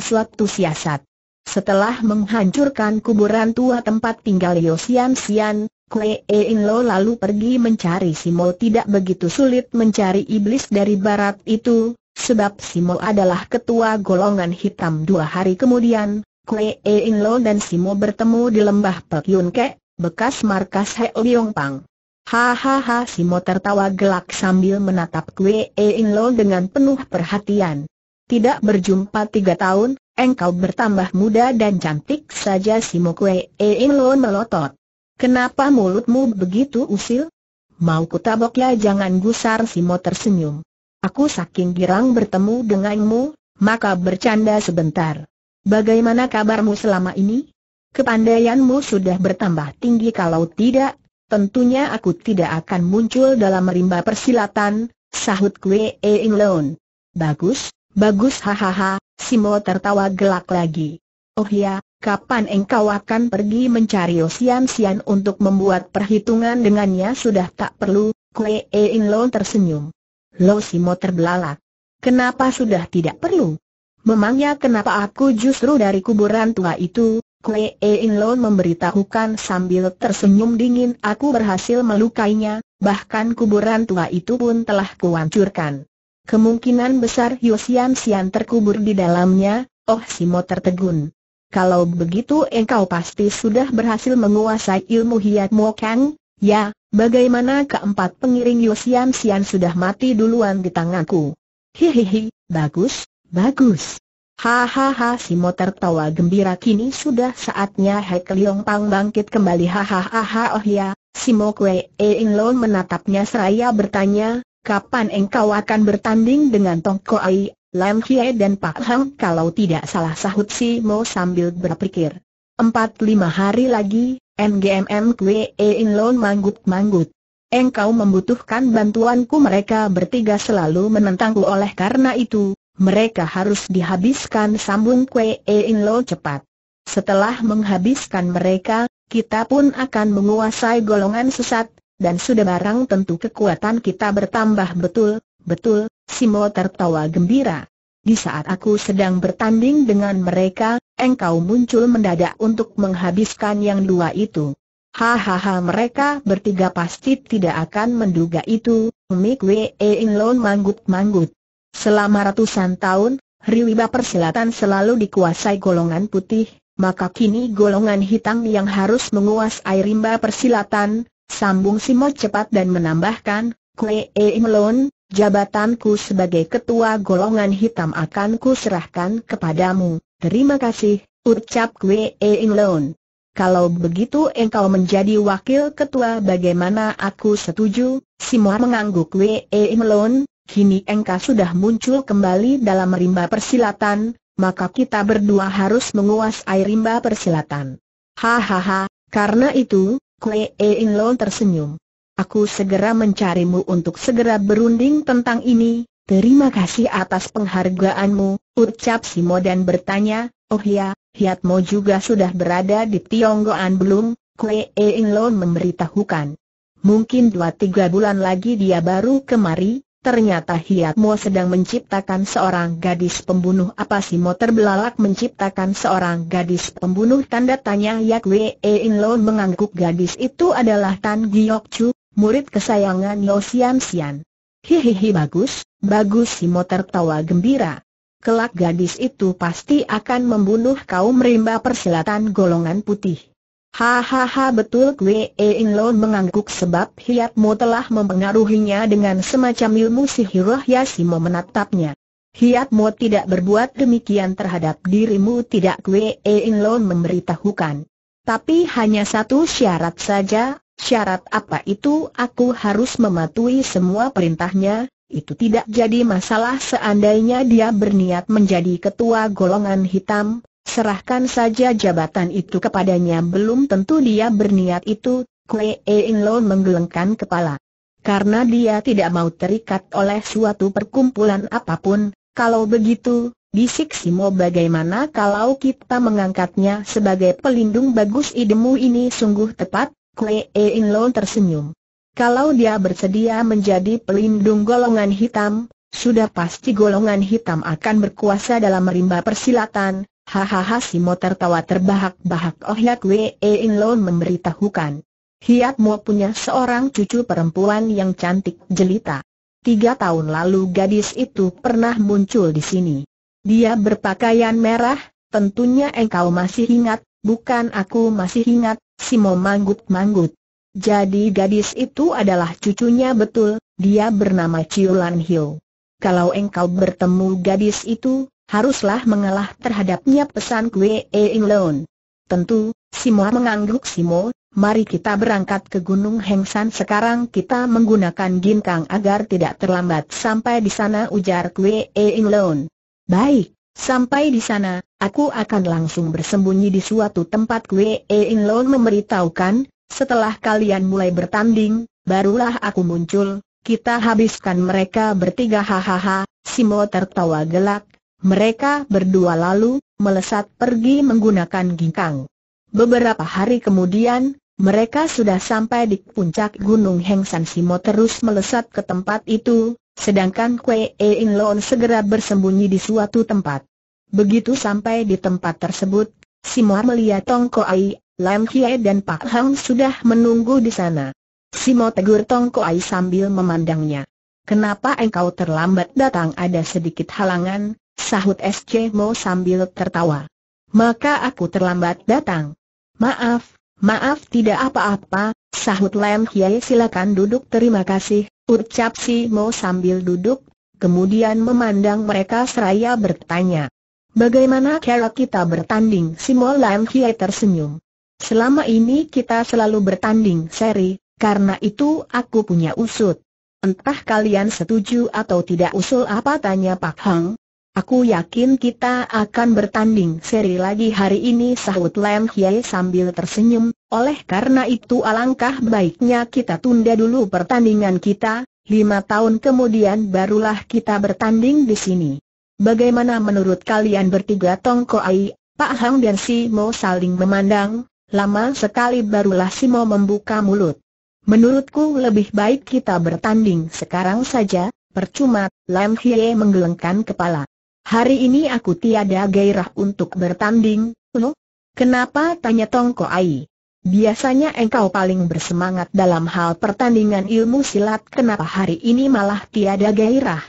suatu siasat. Setelah menghancurkan kuburan tua tempat tinggal Yosian Sian, Xian, Kue e In Lo lalu pergi mencari Simo tidak begitu sulit mencari iblis dari barat itu, sebab Simo adalah ketua golongan hitam dua hari kemudian, Kue e In Lo dan Simo bertemu di lembah Pek Yun Ke, bekas markas He Liong Pang. Hahaha Simo tertawa gelak sambil menatap Kue e In Lo dengan penuh perhatian. Tidak berjumpa tiga tahun, engkau bertambah muda dan cantik saja si Mokwe Ein Lo melotot. Kenapa mulutmu begitu usil? Mau tabok ya jangan gusar si Simo tersenyum. Aku saking girang bertemu denganmu, maka bercanda sebentar. Bagaimana kabarmu selama ini? Kepandaianmu sudah bertambah tinggi kalau tidak, tentunya aku tidak akan muncul dalam rimba persilatan, sahut Kwe In Lon. Bagus, bagus hahaha, Simo tertawa gelak lagi. Oh ya, kapan engkau akan pergi mencari Osian Sian untuk membuat perhitungan dengannya sudah tak perlu, Kue In Lo tersenyum. Lo Simo terbelalak. Kenapa sudah tidak perlu? Memangnya kenapa aku justru dari kuburan tua itu, Kue In Lo memberitahukan sambil tersenyum dingin aku berhasil melukainya, bahkan kuburan tua itu pun telah kuancurkan. Kemungkinan besar Yosian Sian terkubur di dalamnya, Oh Simo tertegun. Kalau begitu engkau pasti sudah berhasil menguasai ilmu Hiat Mo Kang, ya, bagaimana keempat pengiring Yosian Sian sudah mati duluan di tanganku. Hihihi, bagus, bagus. Hahaha Simo tertawa gembira kini sudah saatnya Hek Leong Pang bangkit kembali hahaha oh ya, Simo Kwe Ein Long menatapnya seraya bertanya, kapan engkau akan bertanding dengan Tong Koai, Lam Hie dan Pak Hang kalau tidak salah sahut si Mo sambil berpikir. Empat lima hari lagi, NGMM Kwee e In Lon manggut-manggut. Engkau membutuhkan bantuanku mereka bertiga selalu menentangku oleh karena itu, mereka harus dihabiskan sambung Kwee e In Lon cepat. Setelah menghabiskan mereka, kita pun akan menguasai golongan sesat dan sudah barang tentu kekuatan kita bertambah betul, betul, Simo tertawa gembira. Di saat aku sedang bertanding dengan mereka, engkau muncul mendadak untuk menghabiskan yang dua itu. Hahaha mereka bertiga pasti tidak akan menduga itu, Mik Wee In Lon manggut-manggut. Selama ratusan tahun, Riwiba Persilatan selalu dikuasai golongan putih, maka kini golongan hitam yang harus menguasai rimba persilatan, Sambung Simo cepat dan menambahkan, Kue Melon, jabatanku sebagai ketua golongan hitam akan kuserahkan kepadamu. Terima kasih, ucap Kue Melon. Kalau begitu engkau menjadi wakil ketua bagaimana aku setuju, Simo mengangguk E. Melon, kini engkau sudah muncul kembali dalam rimba persilatan, maka kita berdua harus menguasai rimba persilatan. Hahaha, karena itu, Kue In Lo tersenyum. Aku segera mencarimu untuk segera berunding tentang ini, terima kasih atas penghargaanmu, ucap Simo dan bertanya, oh ya, Hiatmo juga sudah berada di Tionggoan belum? Kue In Lo memberitahukan. Mungkin dua tiga bulan lagi dia baru kemari, Ternyata Mo sedang menciptakan seorang gadis pembunuh apa si Mo terbelalak menciptakan seorang gadis pembunuh tanda tanya Yak Wei In Lo mengangguk gadis itu adalah Tan Giok Chu, murid kesayangan Lo Sian Sian. Hihihi bagus, bagus si Mo tertawa gembira. Kelak gadis itu pasti akan membunuh kaum rimba persilatan golongan putih. Hahaha betul Kwee In Lo mengangguk sebab hiatmu telah mempengaruhinya dengan semacam ilmu sihir Yasimo menatapnya. Hiatmu tidak berbuat demikian terhadap dirimu tidak Kwee In Lo memberitahukan. Tapi hanya satu syarat saja, syarat apa itu aku harus mematuhi semua perintahnya, itu tidak jadi masalah seandainya dia berniat menjadi ketua golongan hitam, Serahkan saja jabatan itu kepadanya belum tentu dia berniat itu, Kue In Lo menggelengkan kepala. Karena dia tidak mau terikat oleh suatu perkumpulan apapun, kalau begitu, bisik Simo bagaimana kalau kita mengangkatnya sebagai pelindung bagus idemu ini sungguh tepat, Kue In Lo tersenyum. Kalau dia bersedia menjadi pelindung golongan hitam, sudah pasti golongan hitam akan berkuasa dalam rimba persilatan, Hahaha si Mo tertawa terbahak-bahak Oh ya Kwe eh, In lo memberitahukan. Hiat Mo punya seorang cucu perempuan yang cantik jelita. Tiga tahun lalu gadis itu pernah muncul di sini. Dia berpakaian merah, tentunya engkau masih ingat, bukan aku masih ingat, si Mo manggut-manggut. Jadi gadis itu adalah cucunya betul, dia bernama Lan Hiu. Kalau engkau bertemu gadis itu, haruslah mengalah terhadapnya pesan Kue e In Loon. Tentu, Simo mengangguk Simo, mari kita berangkat ke Gunung Hengsan sekarang kita menggunakan ginkang agar tidak terlambat sampai di sana ujar Kue e In Loon. Baik, sampai di sana, aku akan langsung bersembunyi di suatu tempat Kue e In Loon memberitahukan, setelah kalian mulai bertanding, barulah aku muncul, kita habiskan mereka bertiga hahaha, Simo tertawa gelak, mereka berdua lalu, melesat pergi menggunakan ginkang. Beberapa hari kemudian, mereka sudah sampai di puncak Gunung Heng San Simo terus melesat ke tempat itu, sedangkan Kwe In Loon segera bersembunyi di suatu tempat. Begitu sampai di tempat tersebut, Simo melihat Tong Ai, Lam Kie dan Pak Hang sudah menunggu di sana. Simo tegur Tong Ai sambil memandangnya. Kenapa engkau terlambat datang ada sedikit halangan, Sahut SC Mo sambil tertawa. Maka aku terlambat datang. Maaf, maaf tidak apa-apa, sahut Lam Hiai silakan duduk terima kasih, ucap si Mo sambil duduk, kemudian memandang mereka seraya bertanya. Bagaimana cara kita bertanding? Si Mo Lam Hiai tersenyum. Selama ini kita selalu bertanding seri, karena itu aku punya usut. Entah kalian setuju atau tidak usul apa tanya Pak Hang, Aku yakin kita akan bertanding seri lagi hari ini sahut Lam Hye sambil tersenyum, oleh karena itu alangkah baiknya kita tunda dulu pertandingan kita, lima tahun kemudian barulah kita bertanding di sini. Bagaimana menurut kalian bertiga Tong Ai, Pak Hang dan Si Mo saling memandang, lama sekali barulah Si Mo membuka mulut. Menurutku lebih baik kita bertanding sekarang saja, percuma, Lam Hye menggelengkan kepala. Hari ini aku tiada gairah untuk bertanding, lo? Kenapa tanya Tongko Ai? Biasanya engkau paling bersemangat dalam hal pertandingan ilmu silat kenapa hari ini malah tiada gairah?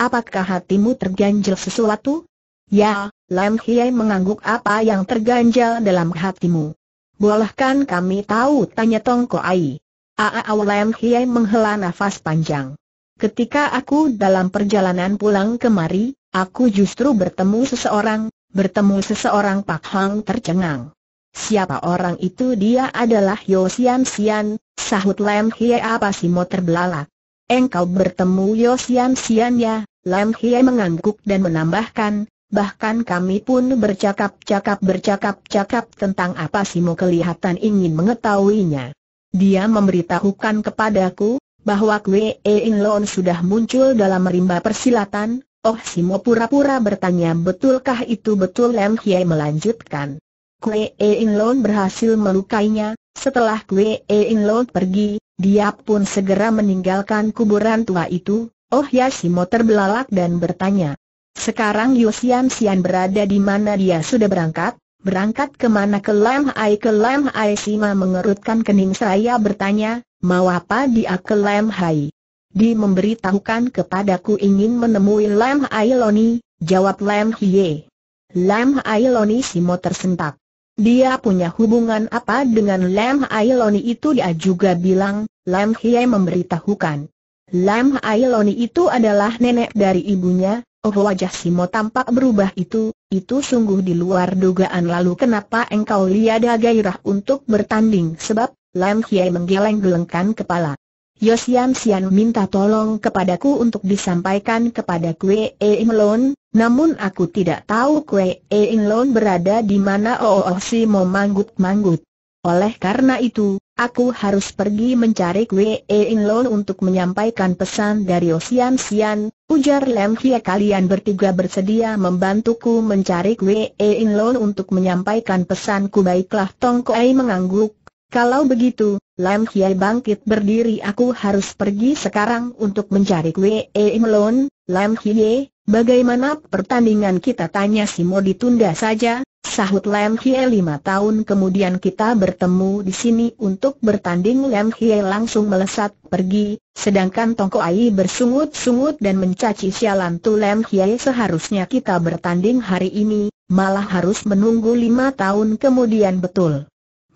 Apakah hatimu terganjal sesuatu? Ya, Lam Hiai mengangguk apa yang terganjal dalam hatimu. Bolehkan kami tahu tanya Tongko Ai. Awal Lam Hiai menghela nafas panjang. Ketika aku dalam perjalanan pulang kemari, Aku justru bertemu seseorang, bertemu seseorang Pak Hang tercengang. Siapa orang itu dia adalah Yosian Sian, sahut Lam Hie apa mo terbelalak. Engkau bertemu Yosian Sian ya, Lam Hie mengangguk dan menambahkan, bahkan kami pun bercakap-cakap bercakap-cakap tentang apa mo kelihatan ingin mengetahuinya. Dia memberitahukan kepadaku, bahwa Kwee In Lon sudah muncul dalam rimba persilatan, Oh Simo pura-pura bertanya betulkah itu betul Lem Hie melanjutkan. Kue E In Lon berhasil melukainya, setelah Kue E In Lon pergi, dia pun segera meninggalkan kuburan tua itu, Oh ya, Simo terbelalak dan bertanya. Sekarang Yosian Sian berada di mana dia sudah berangkat? Berangkat kemana ke Lam Hai ke Lam Hai Sima mengerutkan kening saya bertanya, mau apa dia ke Lam Hai? Di memberitahukan kepadaku ingin menemui Lam Ailoni, jawab Lam Hie. Lam Ailoni Simo tersentak. Dia punya hubungan apa dengan Lam Ailoni itu dia juga bilang, Lam Hie memberitahukan. Lam Ailoni itu adalah nenek dari ibunya, oh wajah Simo tampak berubah itu, itu sungguh di luar dugaan lalu kenapa engkau liada gairah untuk bertanding sebab, Lam Hie menggeleng-gelengkan kepala. Yosian Sian minta tolong kepadaku untuk disampaikan kepada Kue Lon, namun aku tidak tahu Kue Lon berada di mana Oh, oh si manggut-manggut. Oleh karena itu, aku harus pergi mencari Kue Lon untuk menyampaikan pesan dari Yosian Sian, ujar Lem Hia kalian bertiga bersedia membantuku mencari Kue Lon untuk menyampaikan pesanku baiklah Tong Koei mengangguk, kalau begitu, Lam Hiai bangkit berdiri aku harus pergi sekarang untuk mencari Kwe e Melon. Melon, Lam Hiai, bagaimana pertandingan kita tanya si Simo ditunda saja, sahut Lam Hie lima tahun kemudian kita bertemu di sini untuk bertanding Lam Hie langsung melesat pergi, sedangkan Tongko Ai bersungut-sungut dan mencaci sialan tu Lam Hie seharusnya kita bertanding hari ini, malah harus menunggu lima tahun kemudian betul.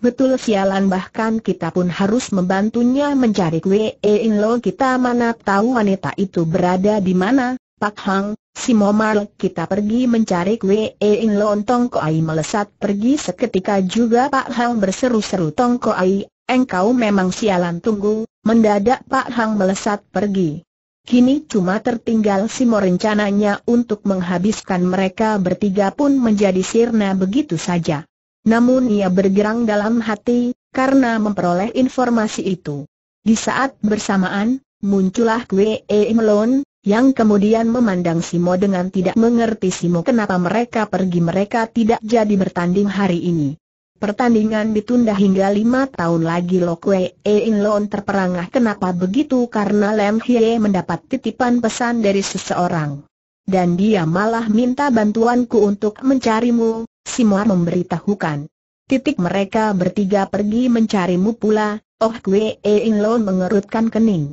Betul sialan bahkan kita pun harus membantunya mencari kue eh, In Lo kita mana tahu wanita itu berada di mana, Pak Hang, si Momar kita pergi mencari kue eh, In Lo tongko ai melesat pergi seketika juga Pak Hang berseru-seru tongko ai. engkau memang sialan tunggu, mendadak Pak Hang melesat pergi. Kini cuma tertinggal si mo rencananya untuk menghabiskan mereka bertiga pun menjadi sirna begitu saja. Namun ia bergerang dalam hati, karena memperoleh informasi itu. Di saat bersamaan, muncullah Kwe e Melon, yang kemudian memandang Simo dengan tidak mengerti Simo kenapa mereka pergi mereka tidak jadi bertanding hari ini. Pertandingan ditunda hingga lima tahun lagi lo Kwe e Melon terperangah kenapa begitu karena Lem Hye mendapat titipan pesan dari seseorang. Dan dia malah minta bantuanku untuk mencarimu, Simor memberitahukan. Titik mereka bertiga pergi mencarimu pula, Oh Kwe In Lo mengerutkan kening.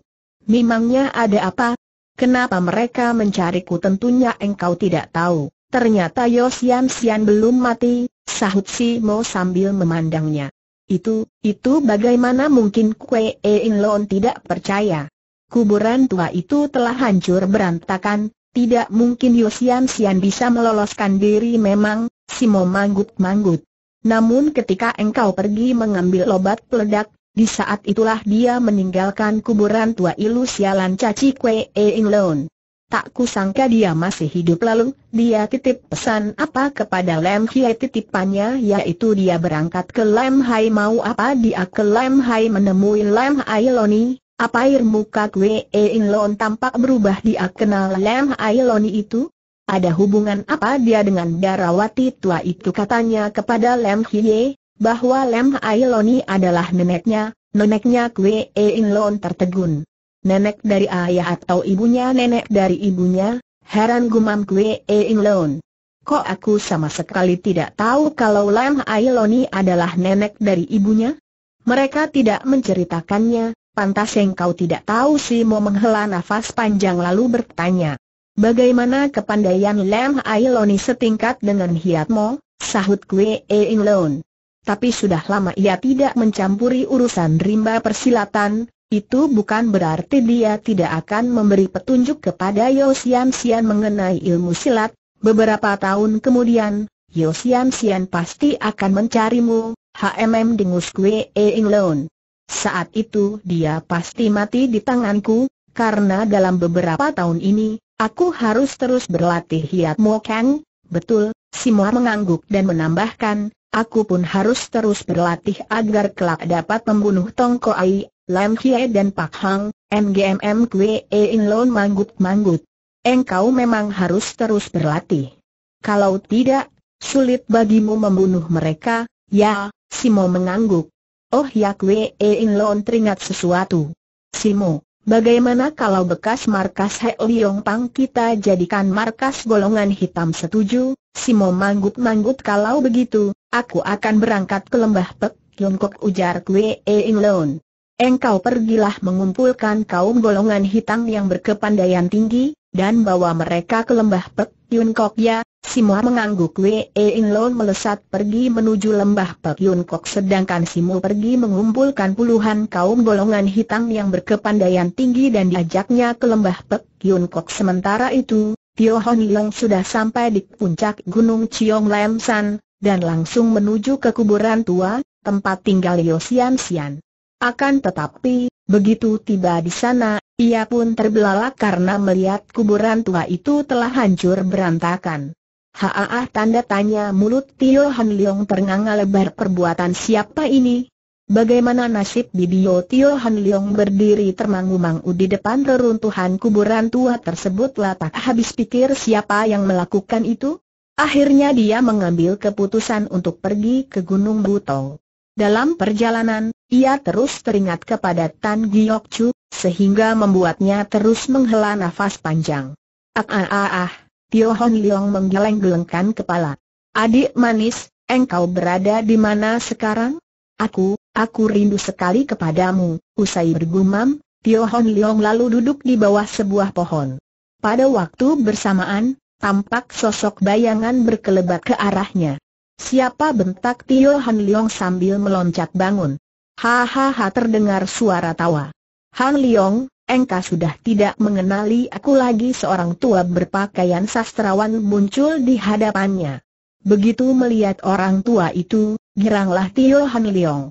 Memangnya ada apa? Kenapa mereka mencariku tentunya engkau tidak tahu. Ternyata Yosian Sian belum mati, sahut si Mo sambil memandangnya. Itu, itu bagaimana mungkin Kwe In Lo tidak percaya. Kuburan tua itu telah hancur berantakan, tidak mungkin Yosian Sian bisa meloloskan diri memang, Simo manggut-manggut. Namun ketika engkau pergi mengambil obat peledak, di saat itulah dia meninggalkan kuburan tua ilu sialan caci kue in loan. Tak kusangka dia masih hidup lalu, dia titip pesan apa kepada Lem Hai titipannya yaitu dia berangkat ke Lem Hai mau apa dia ke Lem Hai menemui Lem Hai Loni, apa air muka kue in loan tampak berubah dia kenal Lem Hai Loni itu, ada hubungan apa dia dengan Darawati tua itu katanya kepada Lem Hiye, bahwa Lem Ailoni adalah neneknya, neneknya Kwe Einlon tertegun. Nenek dari ayah atau ibunya nenek dari ibunya, heran gumam Kwe Einlon. Kok aku sama sekali tidak tahu kalau Lem Ailoni adalah nenek dari ibunya? Mereka tidak menceritakannya, pantas yang kau tidak tahu si Mo menghela nafas panjang lalu bertanya. Bagaimana kepandaian Lam Ailoni setingkat dengan Hiatmo, sahut Kwe In Loon. Tapi sudah lama ia tidak mencampuri urusan rimba persilatan, itu bukan berarti dia tidak akan memberi petunjuk kepada Yosian Sian mengenai ilmu silat, beberapa tahun kemudian, Yosian Sian pasti akan mencarimu, HMM dengus Kwe In Loon. Saat itu dia pasti mati di tanganku, karena dalam beberapa tahun ini, Aku harus terus berlatih Hiat ya, Mo Kang, betul, Simo mengangguk dan menambahkan, aku pun harus terus berlatih agar kelak dapat membunuh Tong Ko Ai, Lam Hie dan Pak Hang, MGMM Kwe e In Lon manggut-manggut. Engkau memang harus terus berlatih. Kalau tidak, sulit bagimu membunuh mereka, ya, Simo mengangguk. Oh ya Kwe e In Lon teringat sesuatu. Simo, Bagaimana kalau bekas markas He Liong Pang kita jadikan markas golongan hitam setuju? Simo manggut-manggut kalau begitu, aku akan berangkat ke lembah Pek Kok ujar Kue e In Lon. Engkau pergilah mengumpulkan kaum golongan hitam yang berkepandaian tinggi, dan bawa mereka ke lembah Pek Kok ya, Simo mengangguk Wei In Loon melesat pergi menuju lembah Pek Yun Kok sedangkan Simo pergi mengumpulkan puluhan kaum golongan hitam yang berkepandaian tinggi dan diajaknya ke lembah Pek Yun Kok sementara itu, Tio Hon Leong sudah sampai di puncak Gunung Chiong Lam San, dan langsung menuju ke kuburan tua, tempat tinggal Yo Sian. Sian. Akan tetapi, begitu tiba di sana, ia pun terbelalak karena melihat kuburan tua itu telah hancur berantakan. Haa tanda tanya mulut Tio Han Leong ternganga lebar perbuatan siapa ini? Bagaimana nasib Bibio Tio Han Leong berdiri termangu-mangu di depan reruntuhan kuburan tua tersebut latak habis pikir siapa yang melakukan itu? Akhirnya dia mengambil keputusan untuk pergi ke Gunung Butong. Dalam perjalanan, ia terus teringat kepada Tan Giok Chu, sehingga membuatnya terus menghela nafas panjang. Ah ah ah ah. Tio Hon Leong menggeleng-gelengkan kepala. Adik manis, engkau berada di mana sekarang? Aku, aku rindu sekali kepadamu, usai bergumam, Tio Hon Leong lalu duduk di bawah sebuah pohon. Pada waktu bersamaan, tampak sosok bayangan berkelebat ke arahnya. Siapa bentak Tio Hon Leong sambil meloncat bangun. Hahaha terdengar suara tawa. Han Leong, engkau sudah tidak mengenali aku lagi seorang tua berpakaian sastrawan muncul di hadapannya. Begitu melihat orang tua itu, geranglah Tio Han Leong.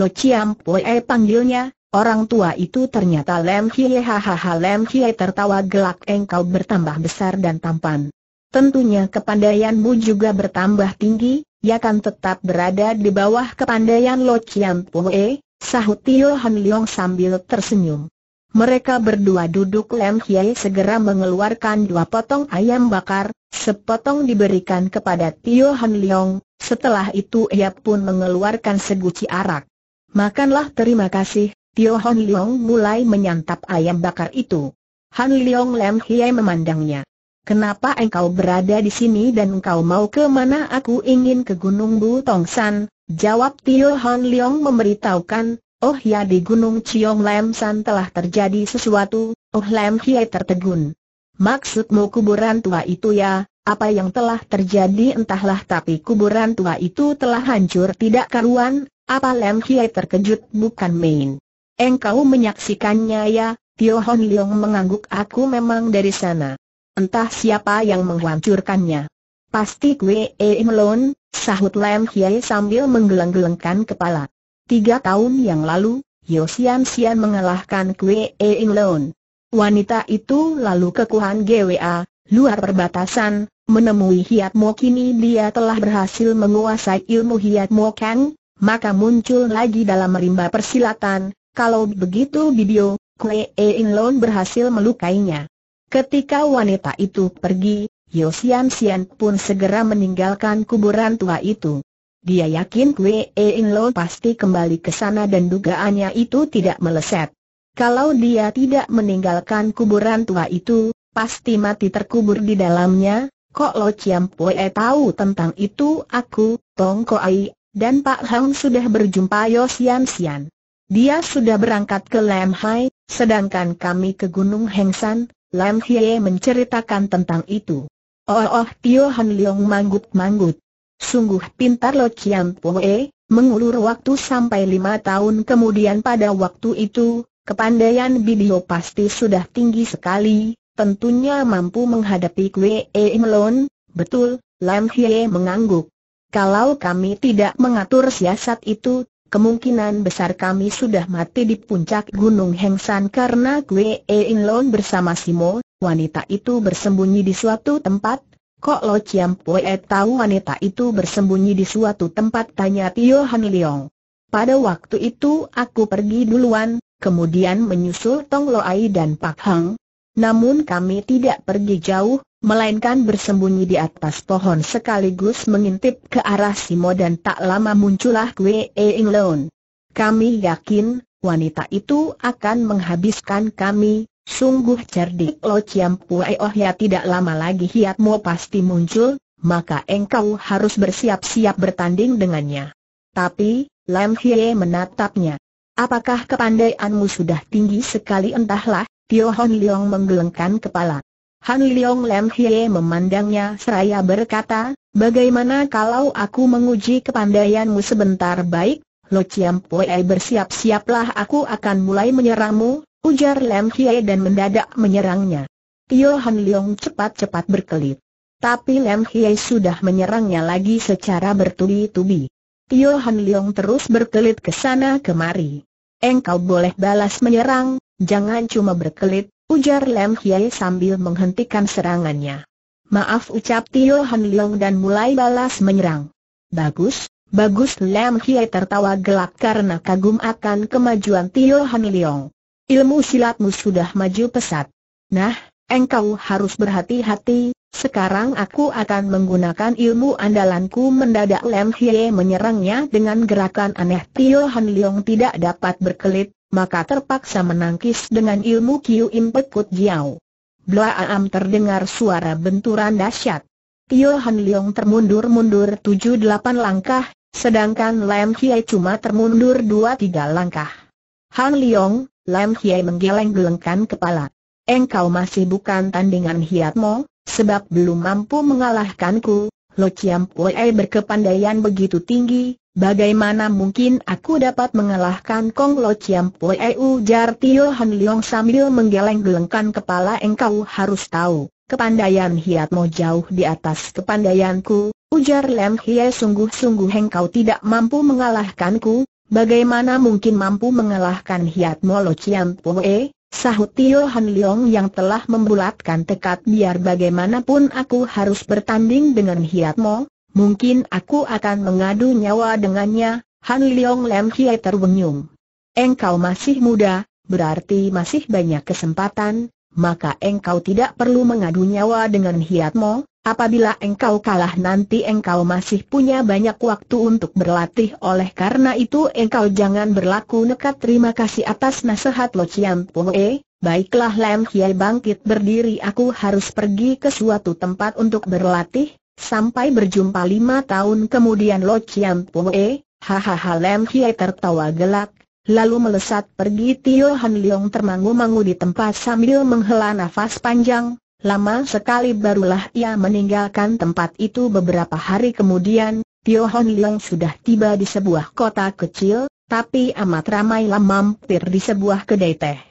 Lo Chiam Poe panggilnya, orang tua itu ternyata Lem Hie hahaha Lem Hie tertawa gelak engkau bertambah besar dan tampan. Tentunya kepandaianmu juga bertambah tinggi, ya kan tetap berada di bawah kepandaian Lo Chiam Poe, sahut Tio Han Leong sambil tersenyum. Mereka berdua duduk Lem Hye segera mengeluarkan dua potong ayam bakar, sepotong diberikan kepada Tio Han Leong, setelah itu ia pun mengeluarkan seguci arak. Makanlah terima kasih, Tio Han Leong mulai menyantap ayam bakar itu. Han Leong Lem Hye memandangnya. Kenapa engkau berada di sini dan engkau mau ke mana aku ingin ke Gunung Bu Tong San, jawab Tio Han Leong memberitahukan, Oh ya di Gunung Ciong Lam San telah terjadi sesuatu, Oh Lam Hie tertegun. Maksudmu kuburan tua itu ya, apa yang telah terjadi entahlah tapi kuburan tua itu telah hancur tidak karuan, apa Lam Hie terkejut bukan main. Engkau menyaksikannya ya, Tio Hon Leong mengangguk aku memang dari sana. Entah siapa yang menghancurkannya. Pasti Kwee Eh Melon, sahut Lam Hie sambil menggeleng-gelengkan kepala. Tiga tahun yang lalu, Yosian Sian mengalahkan Kwe e In Lon. Wanita itu lalu ke Kuhan GWA, luar perbatasan, menemui Hiat Mo kini dia telah berhasil menguasai ilmu Hiat Mo Kang, maka muncul lagi dalam rimba persilatan, kalau begitu Bibio, Kwe e In Lon berhasil melukainya. Ketika wanita itu pergi, Yosian Sian pun segera meninggalkan kuburan tua itu. Dia yakin Kwe In Lo pasti kembali ke sana dan dugaannya itu tidak meleset. Kalau dia tidak meninggalkan kuburan tua itu, pasti mati terkubur di dalamnya. Kok Lo Chiam Poe tahu tentang itu aku, Tong Ko Ai, dan Pak Hang sudah berjumpa Yo Sian Sian. Dia sudah berangkat ke Lam Hai, sedangkan kami ke Gunung Hengsan, Lam Hye menceritakan tentang itu. Oh oh Tio Han Leong manggut-manggut. Sungguh pintar Lo Chiam E. mengulur waktu sampai lima tahun kemudian pada waktu itu, kepandaian Bidio pasti sudah tinggi sekali, tentunya mampu menghadapi Kwe e Melon, betul, Lam Hye mengangguk. Kalau kami tidak mengatur siasat itu, kemungkinan besar kami sudah mati di puncak Gunung Hengsan karena Kwe Inlon e bersama Simo, wanita itu bersembunyi di suatu tempat, Kok Lo Chiam Pue tahu wanita itu bersembunyi di suatu tempat tanya Tio Han Leong. Pada waktu itu aku pergi duluan, kemudian menyusul Tong Lo Ai dan Pak Hang. Namun kami tidak pergi jauh, melainkan bersembunyi di atas pohon sekaligus mengintip ke arah Simo dan tak lama muncullah Kue e Ing Lon. Kami yakin, wanita itu akan menghabiskan kami, Sungguh cerdik Lo Chiam Pue Oh ya tidak lama lagi hiatmu pasti muncul, maka engkau harus bersiap-siap bertanding dengannya. Tapi, Lam Hie menatapnya. Apakah kepandaianmu sudah tinggi sekali entahlah, Tio Hon Leong menggelengkan kepala. Han Leong Lam Hie memandangnya seraya berkata, bagaimana kalau aku menguji kepandaianmu sebentar baik, Lo Chiam Pue bersiap-siaplah aku akan mulai menyerangmu, Ujar Lam Hie dan mendadak menyerangnya. Tio Han Leong cepat-cepat berkelit. Tapi Lam Hie sudah menyerangnya lagi secara bertubi-tubi. Tio Han Leong terus berkelit ke sana kemari. Engkau boleh balas menyerang, jangan cuma berkelit, ujar Lam Hie sambil menghentikan serangannya. Maaf ucap Tio Han Leong dan mulai balas menyerang. Bagus, bagus Lam Hie tertawa gelak karena kagum akan kemajuan Tio Han Leong. Ilmu silatmu sudah maju pesat. Nah, engkau harus berhati-hati, sekarang aku akan menggunakan ilmu andalanku mendadak Lem Hye menyerangnya dengan gerakan aneh Tio Han Leong tidak dapat berkelit, maka terpaksa menangkis dengan ilmu Kiu Im Pekut Jiao. Blaam terdengar suara benturan dahsyat. Tio Han Leong termundur-mundur 7-8 langkah, sedangkan Lem Hye cuma termundur 2-3 langkah. Han Leong, Lam Hie menggeleng-gelengkan kepala. Engkau masih bukan tandingan Hiat Mo, sebab belum mampu mengalahkanku. Lo Chiam Pue berkepandaian begitu tinggi, bagaimana mungkin aku dapat mengalahkan Kong Lo Chiam Pue ujar Tio Han Leong sambil menggeleng-gelengkan kepala engkau harus tahu. Kepandaian Hiat Mo jauh di atas kepandaianku, ujar Lam Hie sungguh-sungguh engkau tidak mampu mengalahkanku, Bagaimana mungkin mampu mengalahkan Hiat Molo Chiam Poe? Sahut Tio Han Leong yang telah membulatkan tekad biar bagaimanapun aku harus bertanding dengan Hiat Mo, mungkin aku akan mengadu nyawa dengannya, Han Leong Lem Hiat terbengyum. Engkau masih muda, berarti masih banyak kesempatan, maka engkau tidak perlu mengadu nyawa dengan Hiat Mo, Apabila engkau kalah nanti engkau masih punya banyak waktu untuk berlatih oleh karena itu engkau jangan berlaku nekat terima kasih atas nasihat Lo Chiam e. Baiklah Lam Hiai bangkit berdiri aku harus pergi ke suatu tempat untuk berlatih, sampai berjumpa lima tahun kemudian Lo Chiam e. Hahaha Lam Hiai tertawa gelak, lalu melesat pergi Tio Han Leong termangu-mangu di tempat sambil menghela nafas panjang, Lama sekali barulah ia meninggalkan tempat itu beberapa hari kemudian, Tio Hon Leong sudah tiba di sebuah kota kecil, tapi amat ramai ramailah mampir di sebuah kedai teh.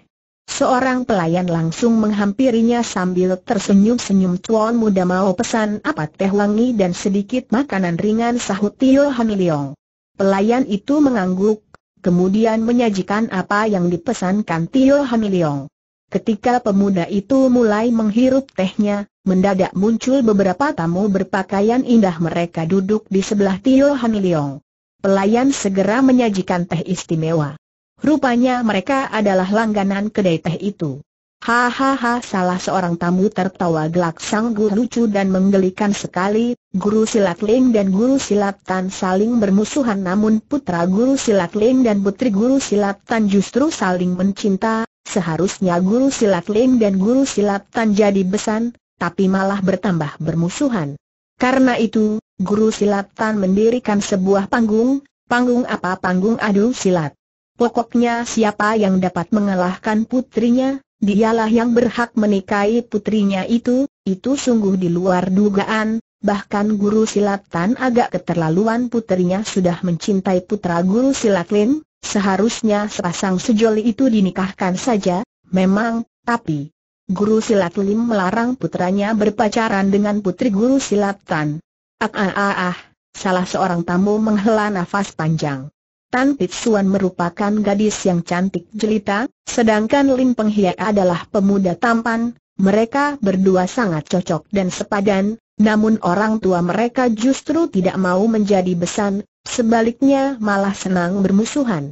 Seorang pelayan langsung menghampirinya sambil tersenyum-senyum Tuan muda mau pesan apa teh wangi dan sedikit makanan ringan sahut Tio Hon Leong. Pelayan itu mengangguk, kemudian menyajikan apa yang dipesankan Tio Hon Leong. Ketika pemuda itu mulai menghirup tehnya, mendadak muncul beberapa tamu berpakaian indah mereka duduk di sebelah Tio Han Leong. Pelayan segera menyajikan teh istimewa. Rupanya mereka adalah langganan kedai teh itu. Hahaha salah seorang tamu tertawa gelak sang guru lucu dan menggelikan sekali, guru silat Ling dan guru silat Tan saling bermusuhan namun putra guru silat Ling dan putri guru silat Tan justru saling mencinta, Seharusnya guru silat Lim dan guru silat Tan jadi besan, tapi malah bertambah bermusuhan. Karena itu, guru silat Tan mendirikan sebuah panggung, panggung apa panggung adu silat. Pokoknya siapa yang dapat mengalahkan putrinya, dialah yang berhak menikahi putrinya itu, itu sungguh di luar dugaan, bahkan guru silat Tan agak keterlaluan putrinya sudah mencintai putra guru silat Lim, Seharusnya sepasang sejoli itu dinikahkan saja, memang, tapi... Guru Silat Lim melarang putranya berpacaran dengan putri Guru Silat Tan. Ah ah ah ah, salah seorang tamu menghela nafas panjang. Tan Pitsuan merupakan gadis yang cantik jelita, sedangkan Lim Penghia adalah pemuda tampan, mereka berdua sangat cocok dan sepadan, namun orang tua mereka justru tidak mau menjadi besan, sebaliknya malah senang bermusuhan.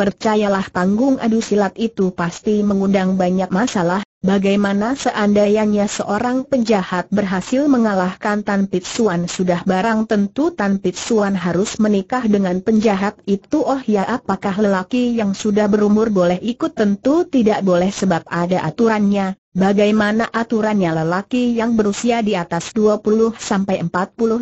Percayalah tanggung adu silat itu pasti mengundang banyak masalah, bagaimana seandainya seorang penjahat berhasil mengalahkan Tan Pitsuan sudah barang tentu Tan Pitsuan harus menikah dengan penjahat itu oh ya apakah lelaki yang sudah berumur boleh ikut tentu tidak boleh sebab ada aturannya, bagaimana aturannya lelaki yang berusia di atas 20-40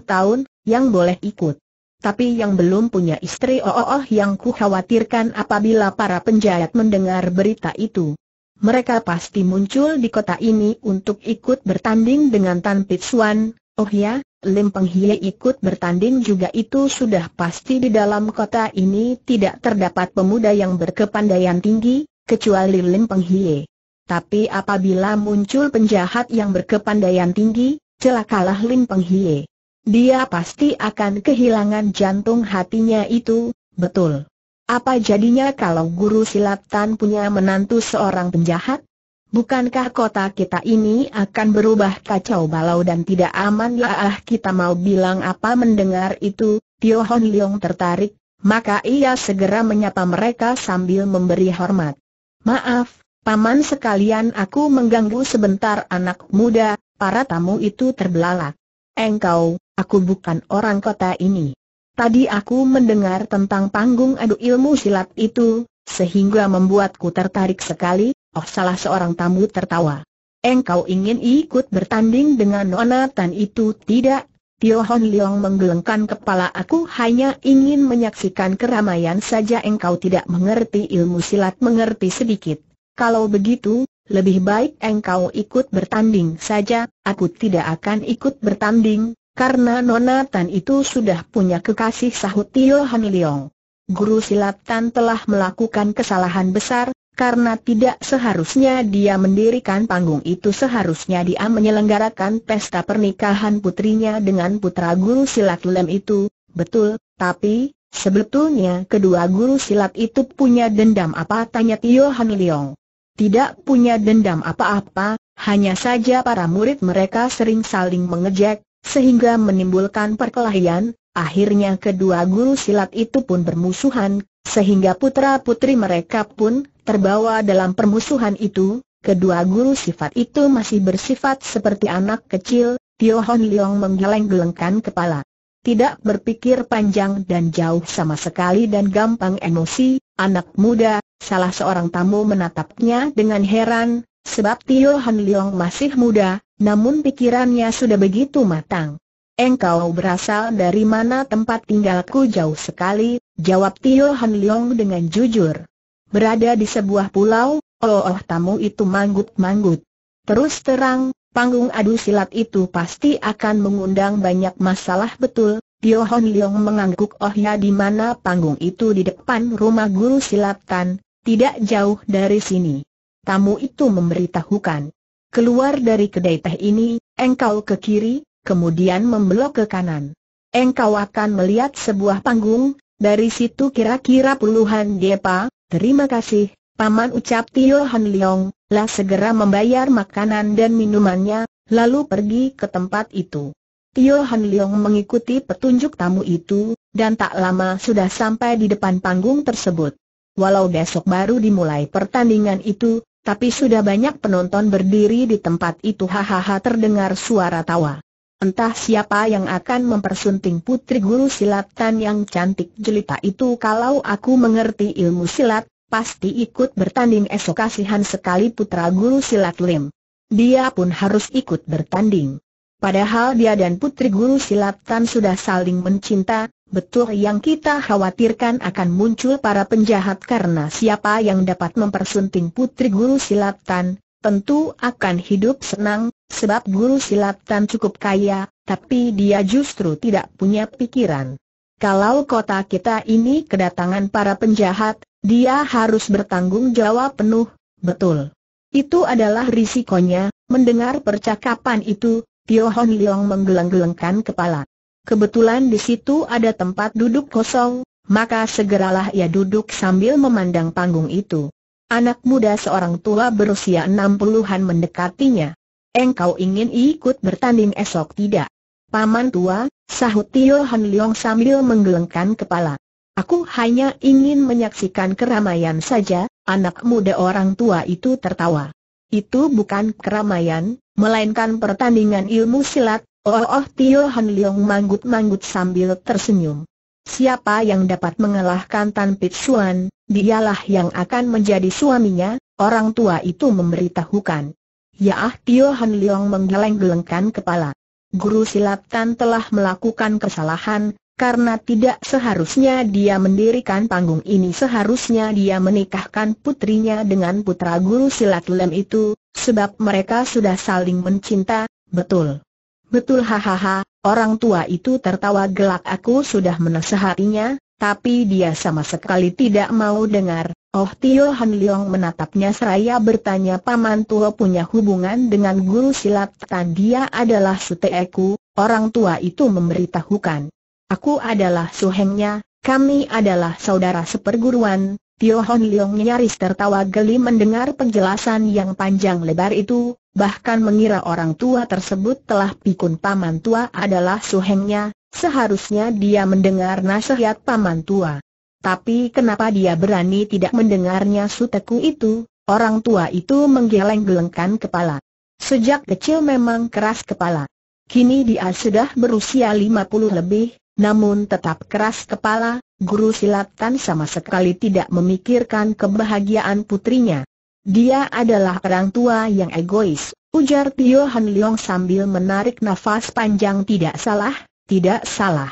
tahun, yang boleh ikut tapi yang belum punya istri oh, oh, oh yang khawatirkan apabila para penjahat mendengar berita itu. Mereka pasti muncul di kota ini untuk ikut bertanding dengan Tan Pitsuan, oh ya, Lim Peng Hie ikut bertanding juga itu sudah pasti di dalam kota ini tidak terdapat pemuda yang berkepandaian tinggi, kecuali Lim Peng Hie. Tapi apabila muncul penjahat yang berkepandaian tinggi, celakalah Lim Peng Hie. Dia pasti akan kehilangan jantung hatinya itu, betul. Apa jadinya kalau guru silat Tan punya menantu seorang penjahat? Bukankah kota kita ini akan berubah kacau balau dan tidak aman lah? Ya, ah kita mau bilang apa mendengar itu, Tio Hon Leong tertarik, maka ia segera menyapa mereka sambil memberi hormat. Maaf, paman sekalian aku mengganggu sebentar anak muda, para tamu itu terbelalak. Engkau, Aku bukan orang kota ini. Tadi aku mendengar tentang panggung adu ilmu silat itu, sehingga membuatku tertarik sekali, oh salah seorang tamu tertawa. Engkau ingin ikut bertanding dengan Nona Tan itu tidak? Tio Hon Leong menggelengkan kepala aku hanya ingin menyaksikan keramaian saja engkau tidak mengerti ilmu silat mengerti sedikit. Kalau begitu, lebih baik engkau ikut bertanding saja, aku tidak akan ikut bertanding, karena Nona Tan itu sudah punya kekasih sahut Tio Haniliong. Guru silat Tan telah melakukan kesalahan besar, karena tidak seharusnya dia mendirikan panggung itu seharusnya dia menyelenggarakan pesta pernikahan putrinya dengan putra guru silat Lem itu, betul, tapi, sebetulnya kedua guru silat itu punya dendam apa tanya Tio Haniliong. Tidak punya dendam apa-apa, hanya saja para murid mereka sering saling mengejek, sehingga menimbulkan perkelahian, akhirnya kedua guru silat itu pun bermusuhan, sehingga putra-putri mereka pun terbawa dalam permusuhan itu, kedua guru sifat itu masih bersifat seperti anak kecil, Tio Hon Leong menggeleng-gelengkan kepala. Tidak berpikir panjang dan jauh sama sekali dan gampang emosi, anak muda, salah seorang tamu menatapnya dengan heran, sebab Tio Han Leong masih muda, namun pikirannya sudah begitu matang. Engkau berasal dari mana tempat tinggalku jauh sekali, jawab Tio Han Leong dengan jujur. Berada di sebuah pulau, oh, oh tamu itu manggut-manggut. Terus terang, panggung adu silat itu pasti akan mengundang banyak masalah betul, Tio Hon Leong mengangguk oh ya di mana panggung itu di depan rumah guru silatan, tidak jauh dari sini. Tamu itu memberitahukan. Keluar dari kedai teh ini, engkau ke kiri, kemudian membelok ke kanan. Engkau akan melihat sebuah panggung, dari situ kira-kira puluhan depa, terima kasih, Paman ucap Tio Han Leong, lah segera membayar makanan dan minumannya, lalu pergi ke tempat itu. Tio Han Leong mengikuti petunjuk tamu itu, dan tak lama sudah sampai di depan panggung tersebut. Walau besok baru dimulai pertandingan itu, tapi sudah banyak penonton berdiri di tempat itu hahaha terdengar suara tawa. Entah siapa yang akan mempersunting putri guru silat silatan yang cantik jelita itu kalau aku mengerti ilmu silat, pasti ikut bertanding esok kasihan sekali putra guru silat Lim. Dia pun harus ikut bertanding. Padahal dia dan putri guru silat Tan sudah saling mencinta, betul yang kita khawatirkan akan muncul para penjahat karena siapa yang dapat mempersunting putri guru silat Tan, tentu akan hidup senang, sebab guru silat Tan cukup kaya, tapi dia justru tidak punya pikiran. Kalau kota kita ini kedatangan para penjahat, dia harus bertanggung jawab penuh, betul. Itu adalah risikonya, mendengar percakapan itu, Tio Hon Leong menggeleng-gelengkan kepala. Kebetulan di situ ada tempat duduk kosong, maka segeralah ia duduk sambil memandang panggung itu. Anak muda seorang tua berusia enam puluhan mendekatinya. Engkau ingin ikut bertanding esok tidak? Paman tua, sahut Tio Hon Leong sambil menggelengkan kepala. Aku hanya ingin menyaksikan keramaian saja, anak muda orang tua itu tertawa. Itu bukan keramaian, melainkan pertandingan ilmu silat, oh oh Tio Han Leong manggut-manggut sambil tersenyum. Siapa yang dapat mengalahkan Tan Pitsuan, dialah yang akan menjadi suaminya, orang tua itu memberitahukan. Ya ah, Tio Han Leong menggeleng-gelengkan kepala. Guru silat Tan telah melakukan kesalahan, karena tidak seharusnya dia mendirikan panggung ini seharusnya dia menikahkan putrinya dengan putra guru silat lem itu, sebab mereka sudah saling mencinta, betul. Betul hahaha, orang tua itu tertawa gelak aku sudah menasehatinya, tapi dia sama sekali tidak mau dengar. Oh Tio Han Leong menatapnya seraya bertanya paman tua punya hubungan dengan guru silat kan? dia adalah suteku, orang tua itu memberitahukan. Aku adalah suhengnya, kami adalah saudara seperguruan. Tio Hon Leong nyaris tertawa geli mendengar penjelasan yang panjang lebar itu, bahkan mengira orang tua tersebut telah pikun paman tua adalah suhengnya, seharusnya dia mendengar nasihat paman tua. Tapi kenapa dia berani tidak mendengarnya suteku itu, orang tua itu menggeleng-gelengkan kepala. Sejak kecil memang keras kepala. Kini dia sudah berusia 50 lebih, namun tetap keras kepala, guru silat Tan sama sekali tidak memikirkan kebahagiaan putrinya. Dia adalah orang tua yang egois, ujar Tio Han Leong sambil menarik nafas panjang tidak salah, tidak salah.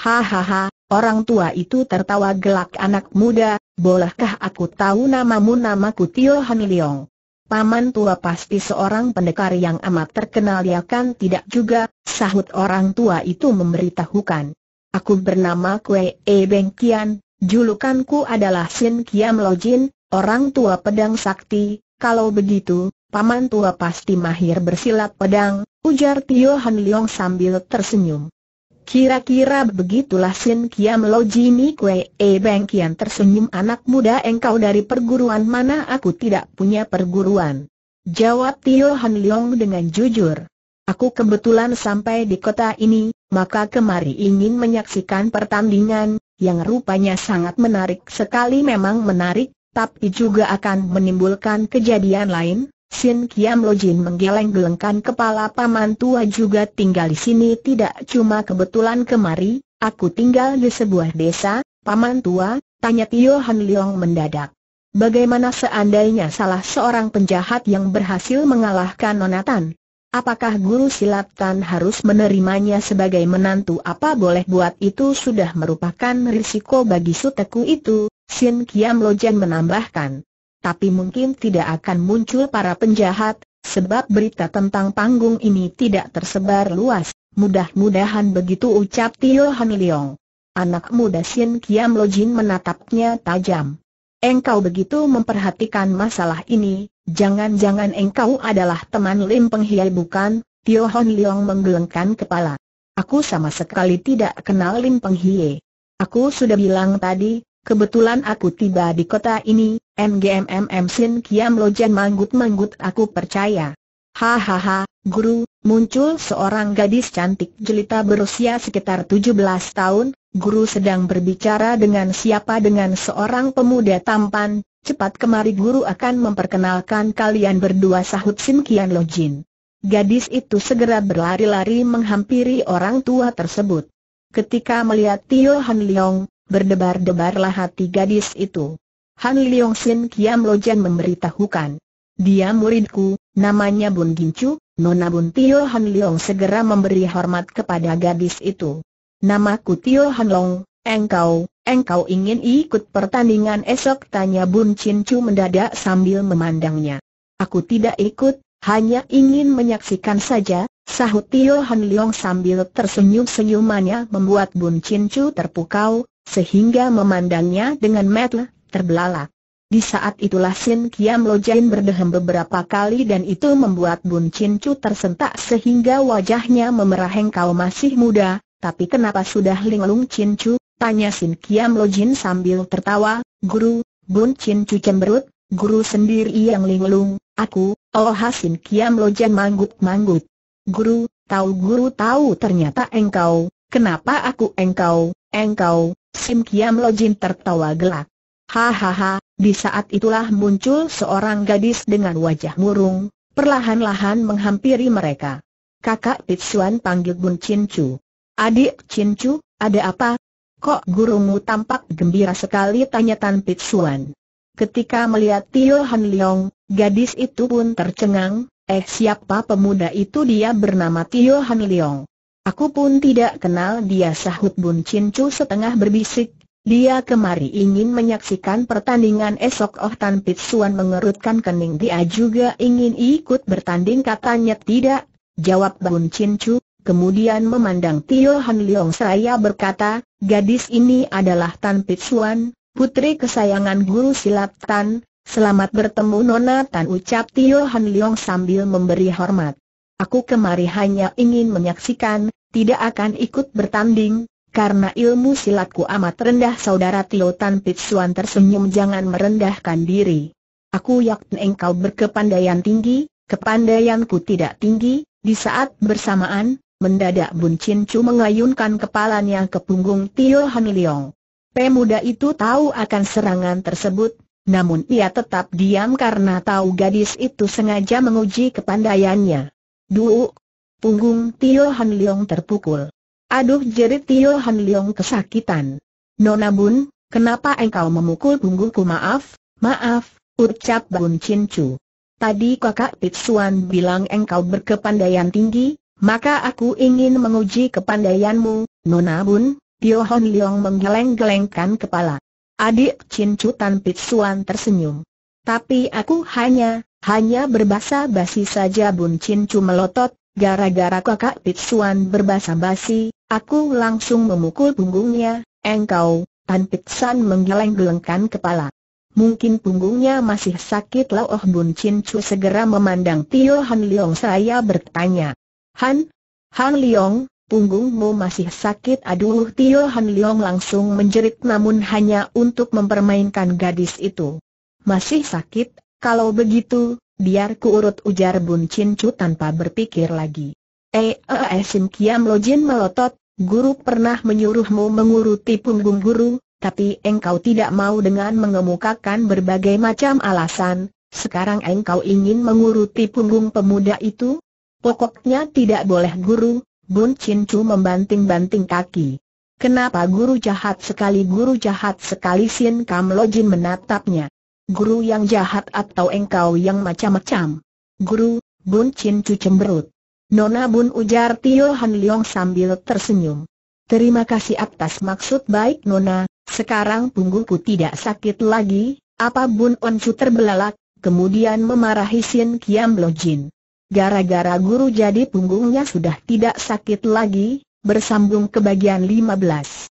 Hahaha, orang tua itu tertawa gelak anak muda, bolehkah aku tahu namamu namaku Tio Han Leong. Paman tua pasti seorang pendekar yang amat terkenal ya kan tidak juga, sahut orang tua itu memberitahukan. Aku bernama Kue E Beng Kian, julukanku adalah Sin Kiam Lo Jin, orang tua pedang sakti. Kalau begitu, paman tua pasti mahir bersilat pedang, ujar Tio Han Leong sambil tersenyum. Kira-kira begitulah Sin Kiam Lojini Kue E Beng Kian tersenyum anak muda engkau dari perguruan mana aku tidak punya perguruan. Jawab Tio Han Leong dengan jujur. Aku kebetulan sampai di kota ini, maka kemari ingin menyaksikan pertandingan, yang rupanya sangat menarik sekali memang menarik, tapi juga akan menimbulkan kejadian lain. Sin Kiam Lojin menggeleng-gelengkan kepala paman tua juga tinggal di sini tidak cuma kebetulan kemari, aku tinggal di sebuah desa, paman tua, tanya Tio Han Leong mendadak. Bagaimana seandainya salah seorang penjahat yang berhasil mengalahkan Nonatan? Apakah guru silat Tan harus menerimanya sebagai menantu apa boleh buat itu sudah merupakan risiko bagi suteku itu, Sin Kiam Lojan menambahkan. Tapi mungkin tidak akan muncul para penjahat, sebab berita tentang panggung ini tidak tersebar luas, mudah-mudahan begitu ucap Tio Han Leong. Anak muda Sin Kiam Lojin menatapnya tajam. Engkau begitu memperhatikan masalah ini, jangan-jangan engkau adalah teman Lim Penghiai bukan? Tio Hon Leong menggelengkan kepala. Aku sama sekali tidak kenal Lim Penghiai. Aku sudah bilang tadi, kebetulan aku tiba di kota ini, MGMMM Sin Kiam Lojan manggut-manggut aku percaya. Hahaha, guru, muncul seorang gadis cantik jelita berusia sekitar 17 tahun, guru sedang berbicara dengan siapa dengan seorang pemuda tampan, cepat kemari guru akan memperkenalkan kalian berdua sahut Sim Kian Lo Jin. Gadis itu segera berlari-lari menghampiri orang tua tersebut. Ketika melihat Tio Han Leong, berdebar-debarlah hati gadis itu. Han Leong Sin Kian Lo Jin memberitahukan. Dia muridku, namanya Bun Gincu, Nona Bun Tio Han Leong segera memberi hormat kepada gadis itu. Namaku Tio Han Long, engkau, engkau ingin ikut pertandingan esok? Tanya Bun Chin Chu mendadak sambil memandangnya. Aku tidak ikut, hanya ingin menyaksikan saja, sahut Tio Han Leong sambil tersenyum-senyumannya membuat Bun Chin Chu terpukau, sehingga memandangnya dengan mata terbelalak. Di saat itulah Sin Kiam Lo Jain berdehem beberapa kali dan itu membuat Bun Chin Chu tersentak sehingga wajahnya memerah engkau masih muda, tapi kenapa sudah linglung Chin Chu? Tanya Sin Kiam Lo Jin sambil tertawa, Guru, Bun Chin Chu cemberut, Guru sendiri yang linglung, aku, oh Sin Kiam Lo Jain manggut-manggut. Guru, tahu guru tahu ternyata engkau, kenapa aku engkau, engkau, Sin Kiam Lo Jin tertawa gelak. Hahaha, di saat itulah muncul seorang gadis dengan wajah murung, perlahan-lahan menghampiri mereka. Kakak Pitsuan panggil Bun Chin Chu. Adik Cincu, ada apa? Kok gurumu tampak gembira sekali tanya Tan Pitsuan. Ketika melihat Tio Han Leong, gadis itu pun tercengang, eh siapa pemuda itu dia bernama Tio Han Leong. Aku pun tidak kenal dia sahut Bun Chin Chu setengah berbisik, dia kemari ingin menyaksikan pertandingan esok Oh Tan Pitsuan mengerutkan kening dia juga ingin ikut bertanding katanya tidak, jawab Bun Chin Chu, kemudian memandang Tio Han Leong saya berkata, gadis ini adalah Tan Pitsuan, putri kesayangan guru silat Tan, selamat bertemu Nona Tan ucap Tio Han Leong sambil memberi hormat. Aku kemari hanya ingin menyaksikan, tidak akan ikut bertanding, karena ilmu silatku amat rendah saudara Tio Tan Pitsuan tersenyum jangan merendahkan diri. Aku yakin engkau berkepandaian tinggi, kepandaianku tidak tinggi, di saat bersamaan, mendadak Bun Chin Chu mengayunkan kepalanya ke punggung Tio Han Leong. Pemuda itu tahu akan serangan tersebut, namun ia tetap diam karena tahu gadis itu sengaja menguji kepandaiannya. Duuk! Punggung Tio Han Leong terpukul. Aduh jerit Tio Han Leong kesakitan. Nona Bun, kenapa engkau memukul punggungku maaf, maaf, ucap Bun Chin Chu. Tadi kakak Pitsuan bilang engkau berkepandaian tinggi, maka aku ingin menguji kepandaianmu, Nona Bun, Tio Han Leong menggeleng-gelengkan kepala. Adik Chin Chu Tan Pitsuan tersenyum. Tapi aku hanya, hanya berbahasa basi saja Bun Chin Chu melotot, gara-gara kakak Pitsuan berbahasa basi, Aku langsung memukul punggungnya, engkau, Tan Piksan menggeleng-gelengkan kepala. Mungkin punggungnya masih sakit lah, Oh Bun Chin Chu segera memandang Tio Han Leong saya bertanya. Han, Han Leong, punggungmu masih sakit aduh Tio Han Leong langsung menjerit namun hanya untuk mempermainkan gadis itu. Masih sakit, kalau begitu, biar ku urut, ujar Bun Chin Chu tanpa berpikir lagi. Eh, eh, eh Sim Kiam Lojin melotot, Guru pernah menyuruhmu menguruti punggung guru, tapi engkau tidak mau dengan mengemukakan berbagai macam alasan, sekarang engkau ingin menguruti punggung pemuda itu? Pokoknya tidak boleh guru, Bun Chin Chu membanting-banting kaki. Kenapa guru jahat sekali guru jahat sekali Sin Kam Lojin menatapnya. Guru yang jahat atau engkau yang macam-macam? Guru, Bun Chin Chu cemberut. Nona Bun ujar Tio Han Leong sambil tersenyum. Terima kasih atas maksud baik Nona, sekarang punggungku tidak sakit lagi, apa Bun Onsu terbelalak, kemudian memarahi Sin Kiam Lo Jin. Gara-gara guru jadi punggungnya sudah tidak sakit lagi, bersambung ke bagian 15.